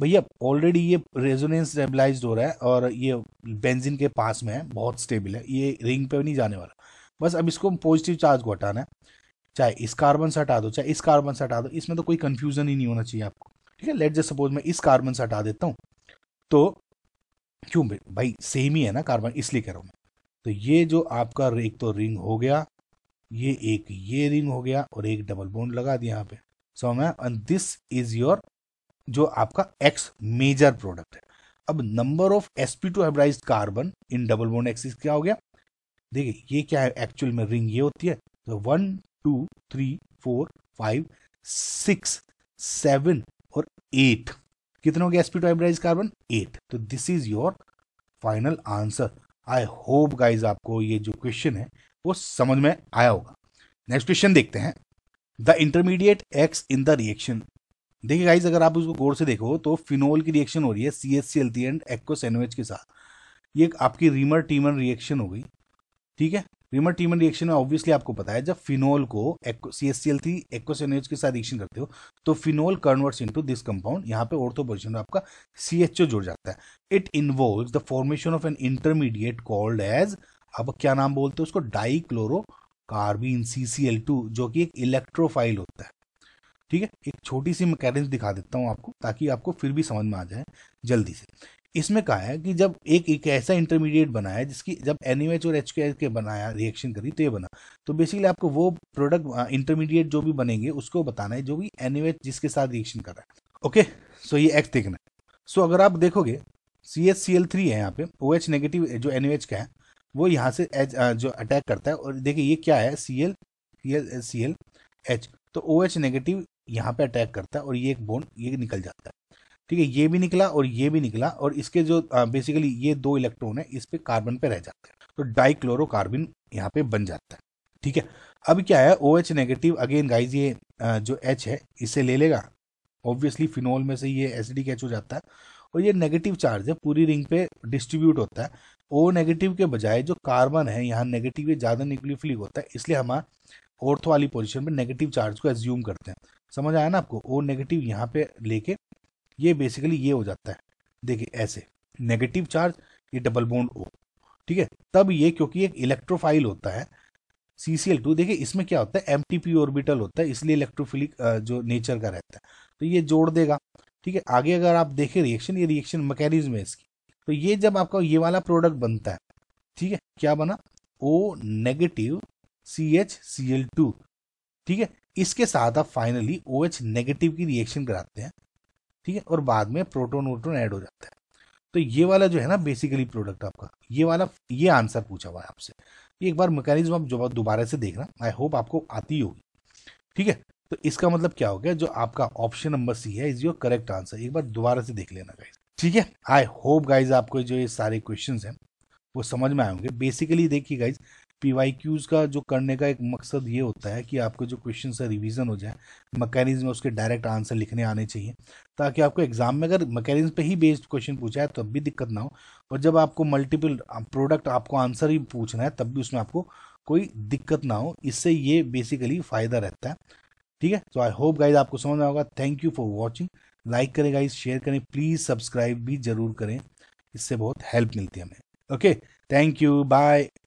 भैया ऑलरेडी ये रेजोनेंस स्टेबलाइज हो रहा है और ये बेंजिन के पास में है बहुत स्टेबल है ये रिंग पे नहीं जाने वाला बस अब इसको पॉजिटिव चार्ज को हटाना है चाहे इस कार्बन से हटा दो चाहे इस कार्बन से हटा दो इसमें तो कोई कन्फ्यूजन ही नहीं होना चाहिए आपको ठीक है लेट जस्ट सपोज मैं इस कार्बन से हटा देता हूँ तो क्यों भाई सेम ही है ना कार्बन इसलिए कह रहा हूँ मैं तो ये जो आपका एक तो रिंग हो गया ये एक ये रिंग हो गया और एक डबल बोन्ड लगा दिया यहाँ पे so ma'am and this is your जो आपका एक्स मेजर प्रोडक्ट है अब number of S P two hybridised carbon in double bond exist क्या हो गया देखिए ये क्या है एक्चुअल में रिंग ये होती है तो one two three four five six seven और एट कितने हो गया S P two hybridised carbon eight तो this is your final answer I hope guys आपको ये जो क्वेश्चन है वो समझ में आया होगा नेक्स्ट क्वेश्चन देखते हैं the intermediate X in the reaction देखिए गाइज अगर आप उसको गौर से देखो तो फिनोल की रिएक्शन हो रही है C S C L T and aqueous NOH के साथ ये आपकी रिमर टीमन रिएक्शन हो गई ठीक है रिमर टीमन रिएक्शन में ऑब्वियसली आपको पता है जब फिनोल को C S C L three aqueous NOH के साथ रिएक्शन करते हो तो phenol converts into this compound यहाँ पे ऑर्थो पोजिशन में आपका सी एच ओ जुड़ जाता है it involve the formation of an intermediate called as अब क्या नाम बोलते हैं उसको डाई क्लोरो कार्बिन टू जो कि एक इलेक्ट्रोफाइल होता है ठीक है एक छोटी सी मैकेनिक दिखा देता हूँ आपको ताकि आपको फिर भी समझ में आ जाए जल्दी से इसमें कहा है कि जब एक एक ऐसा इंटरमीडिएट बना है जिसकी जब एन और एच के बनाया रिएक्शन करी तो ये बना तो बेसिकली आपको वो प्रोडक्ट इंटरमीडिएट जो भी बनेंगे उसको बताना है जो भी एन जिसके साथ रिएक्शन कर रहा है ओके सो ये एक्स देखना है सो अगर आप देखोगे C H C L three है यहाँ पे ओ एच नेगेटिव जो एन का है वो यहाँ से एच जो अटैक करता है और देखिए ये क्या है C L C L H तो ओ एच नेगेटिव यहाँ पे अटैक करता है और ये एक बोन ये निकल जाता है ठीक है ये भी निकला और ये भी निकला और इसके जो बेसिकली ये दो इलेक्ट्रॉन है इस पे कार्बन पे रह जाते हैं तो डाइक्लोरोकार्बन यहाँ पे बन जाता है ठीक है अब क्या है O H negative again guys ये जो एच है इसे ले लेगा ऑब्वियसली फिनोल में से ये एसिडिक एच हो जाता है और ये नेगेटिव चार्ज है पूरी रिंग पे डिस्ट्रीब्यूट होता है ओ नेगेटिव के बजाय जो कार्बन है यहाँ नेगेटिव ज़्यादा न्यूक्लियोफिलिक होता है इसलिए हम ओर्थ वाली पोजिशन पर नेगेटिव चार्ज को एज्यूम करते हैं समझ आया ना आपको ओ नेगेटिव यहाँ पे लेके ये बेसिकली ये हो जाता है देखिए ऐसे नेगेटिव चार्ज ये डबल बोन्ड ओ ठीक है तब ये क्योंकि एक इलेक्ट्रोफाइल होता है सी सी एल टू देखिए इसमें क्या होता है एम टी पी ऑर्बिटल होता है इसलिए इलेक्ट्रोफिलिक जो नेचर का रहता है तो ये जोड़ देगा ठीक है आगे अगर आप देखें रिएक्शन ये रिएक्शन मैकेनिज्म है इसकी तो ये जब आपका ये वाला प्रोडक्ट बनता है ठीक है क्या बना O negative C H C L two ठीक है इसके साथ आप फाइनली ओ एच नेगेटिव की रिएक्शन कराते हैं ठीक है और बाद में प्रोटोन वोटोन ऐड हो जाता है तो ये वाला जो है ना बेसिकली प्रोडक्ट आपका ये वाला ये आंसर पूछा हुआ है आपसे ये एक बार मैकेनिज्म आप जो दोबारा से देखना आई होप आपको आती होगी ठीक है तो इसका मतलब क्या हो गया जो आपका ऑप्शन नंबर सी है इज योर करेक्ट आंसर एक बार दोबारा से देख लेना गाइस ठीक है आई होप गाइज आपको जो ये सारे क्वेश्चन हैं वो समझ में आए होंगे बेसिकली देखिए गाइज पी वाई क्यूज़ का जो करने का एक मकसद ये होता है कि आपके जो क्वेश्चन है रिविजन हो जाए मैकेनिज्म में उसके डायरेक्ट आंसर लिखने आने चाहिए ताकि आपको एग्जाम में अगर मैकेनिज्म पे ही बेस्ड क्वेश्चन पूछा है तब तो भी दिक्कत ना हो और जब आपको मल्टीपल प्रोडक्ट आपको आंसर ही पूछना है तब भी उसमें आपको कोई दिक्कत ना हो इससे ये बेसिकली फ़ायदा रहता है ठीक है तो आई होप गाइज आपको समझ में होगा thank you for watching like करें गाइस शेयर करें प्लीज़ सब्सक्राइब भी ज़रूर करें इससे बहुत हेल्प मिलती है हमें ओके थैंक यू बाय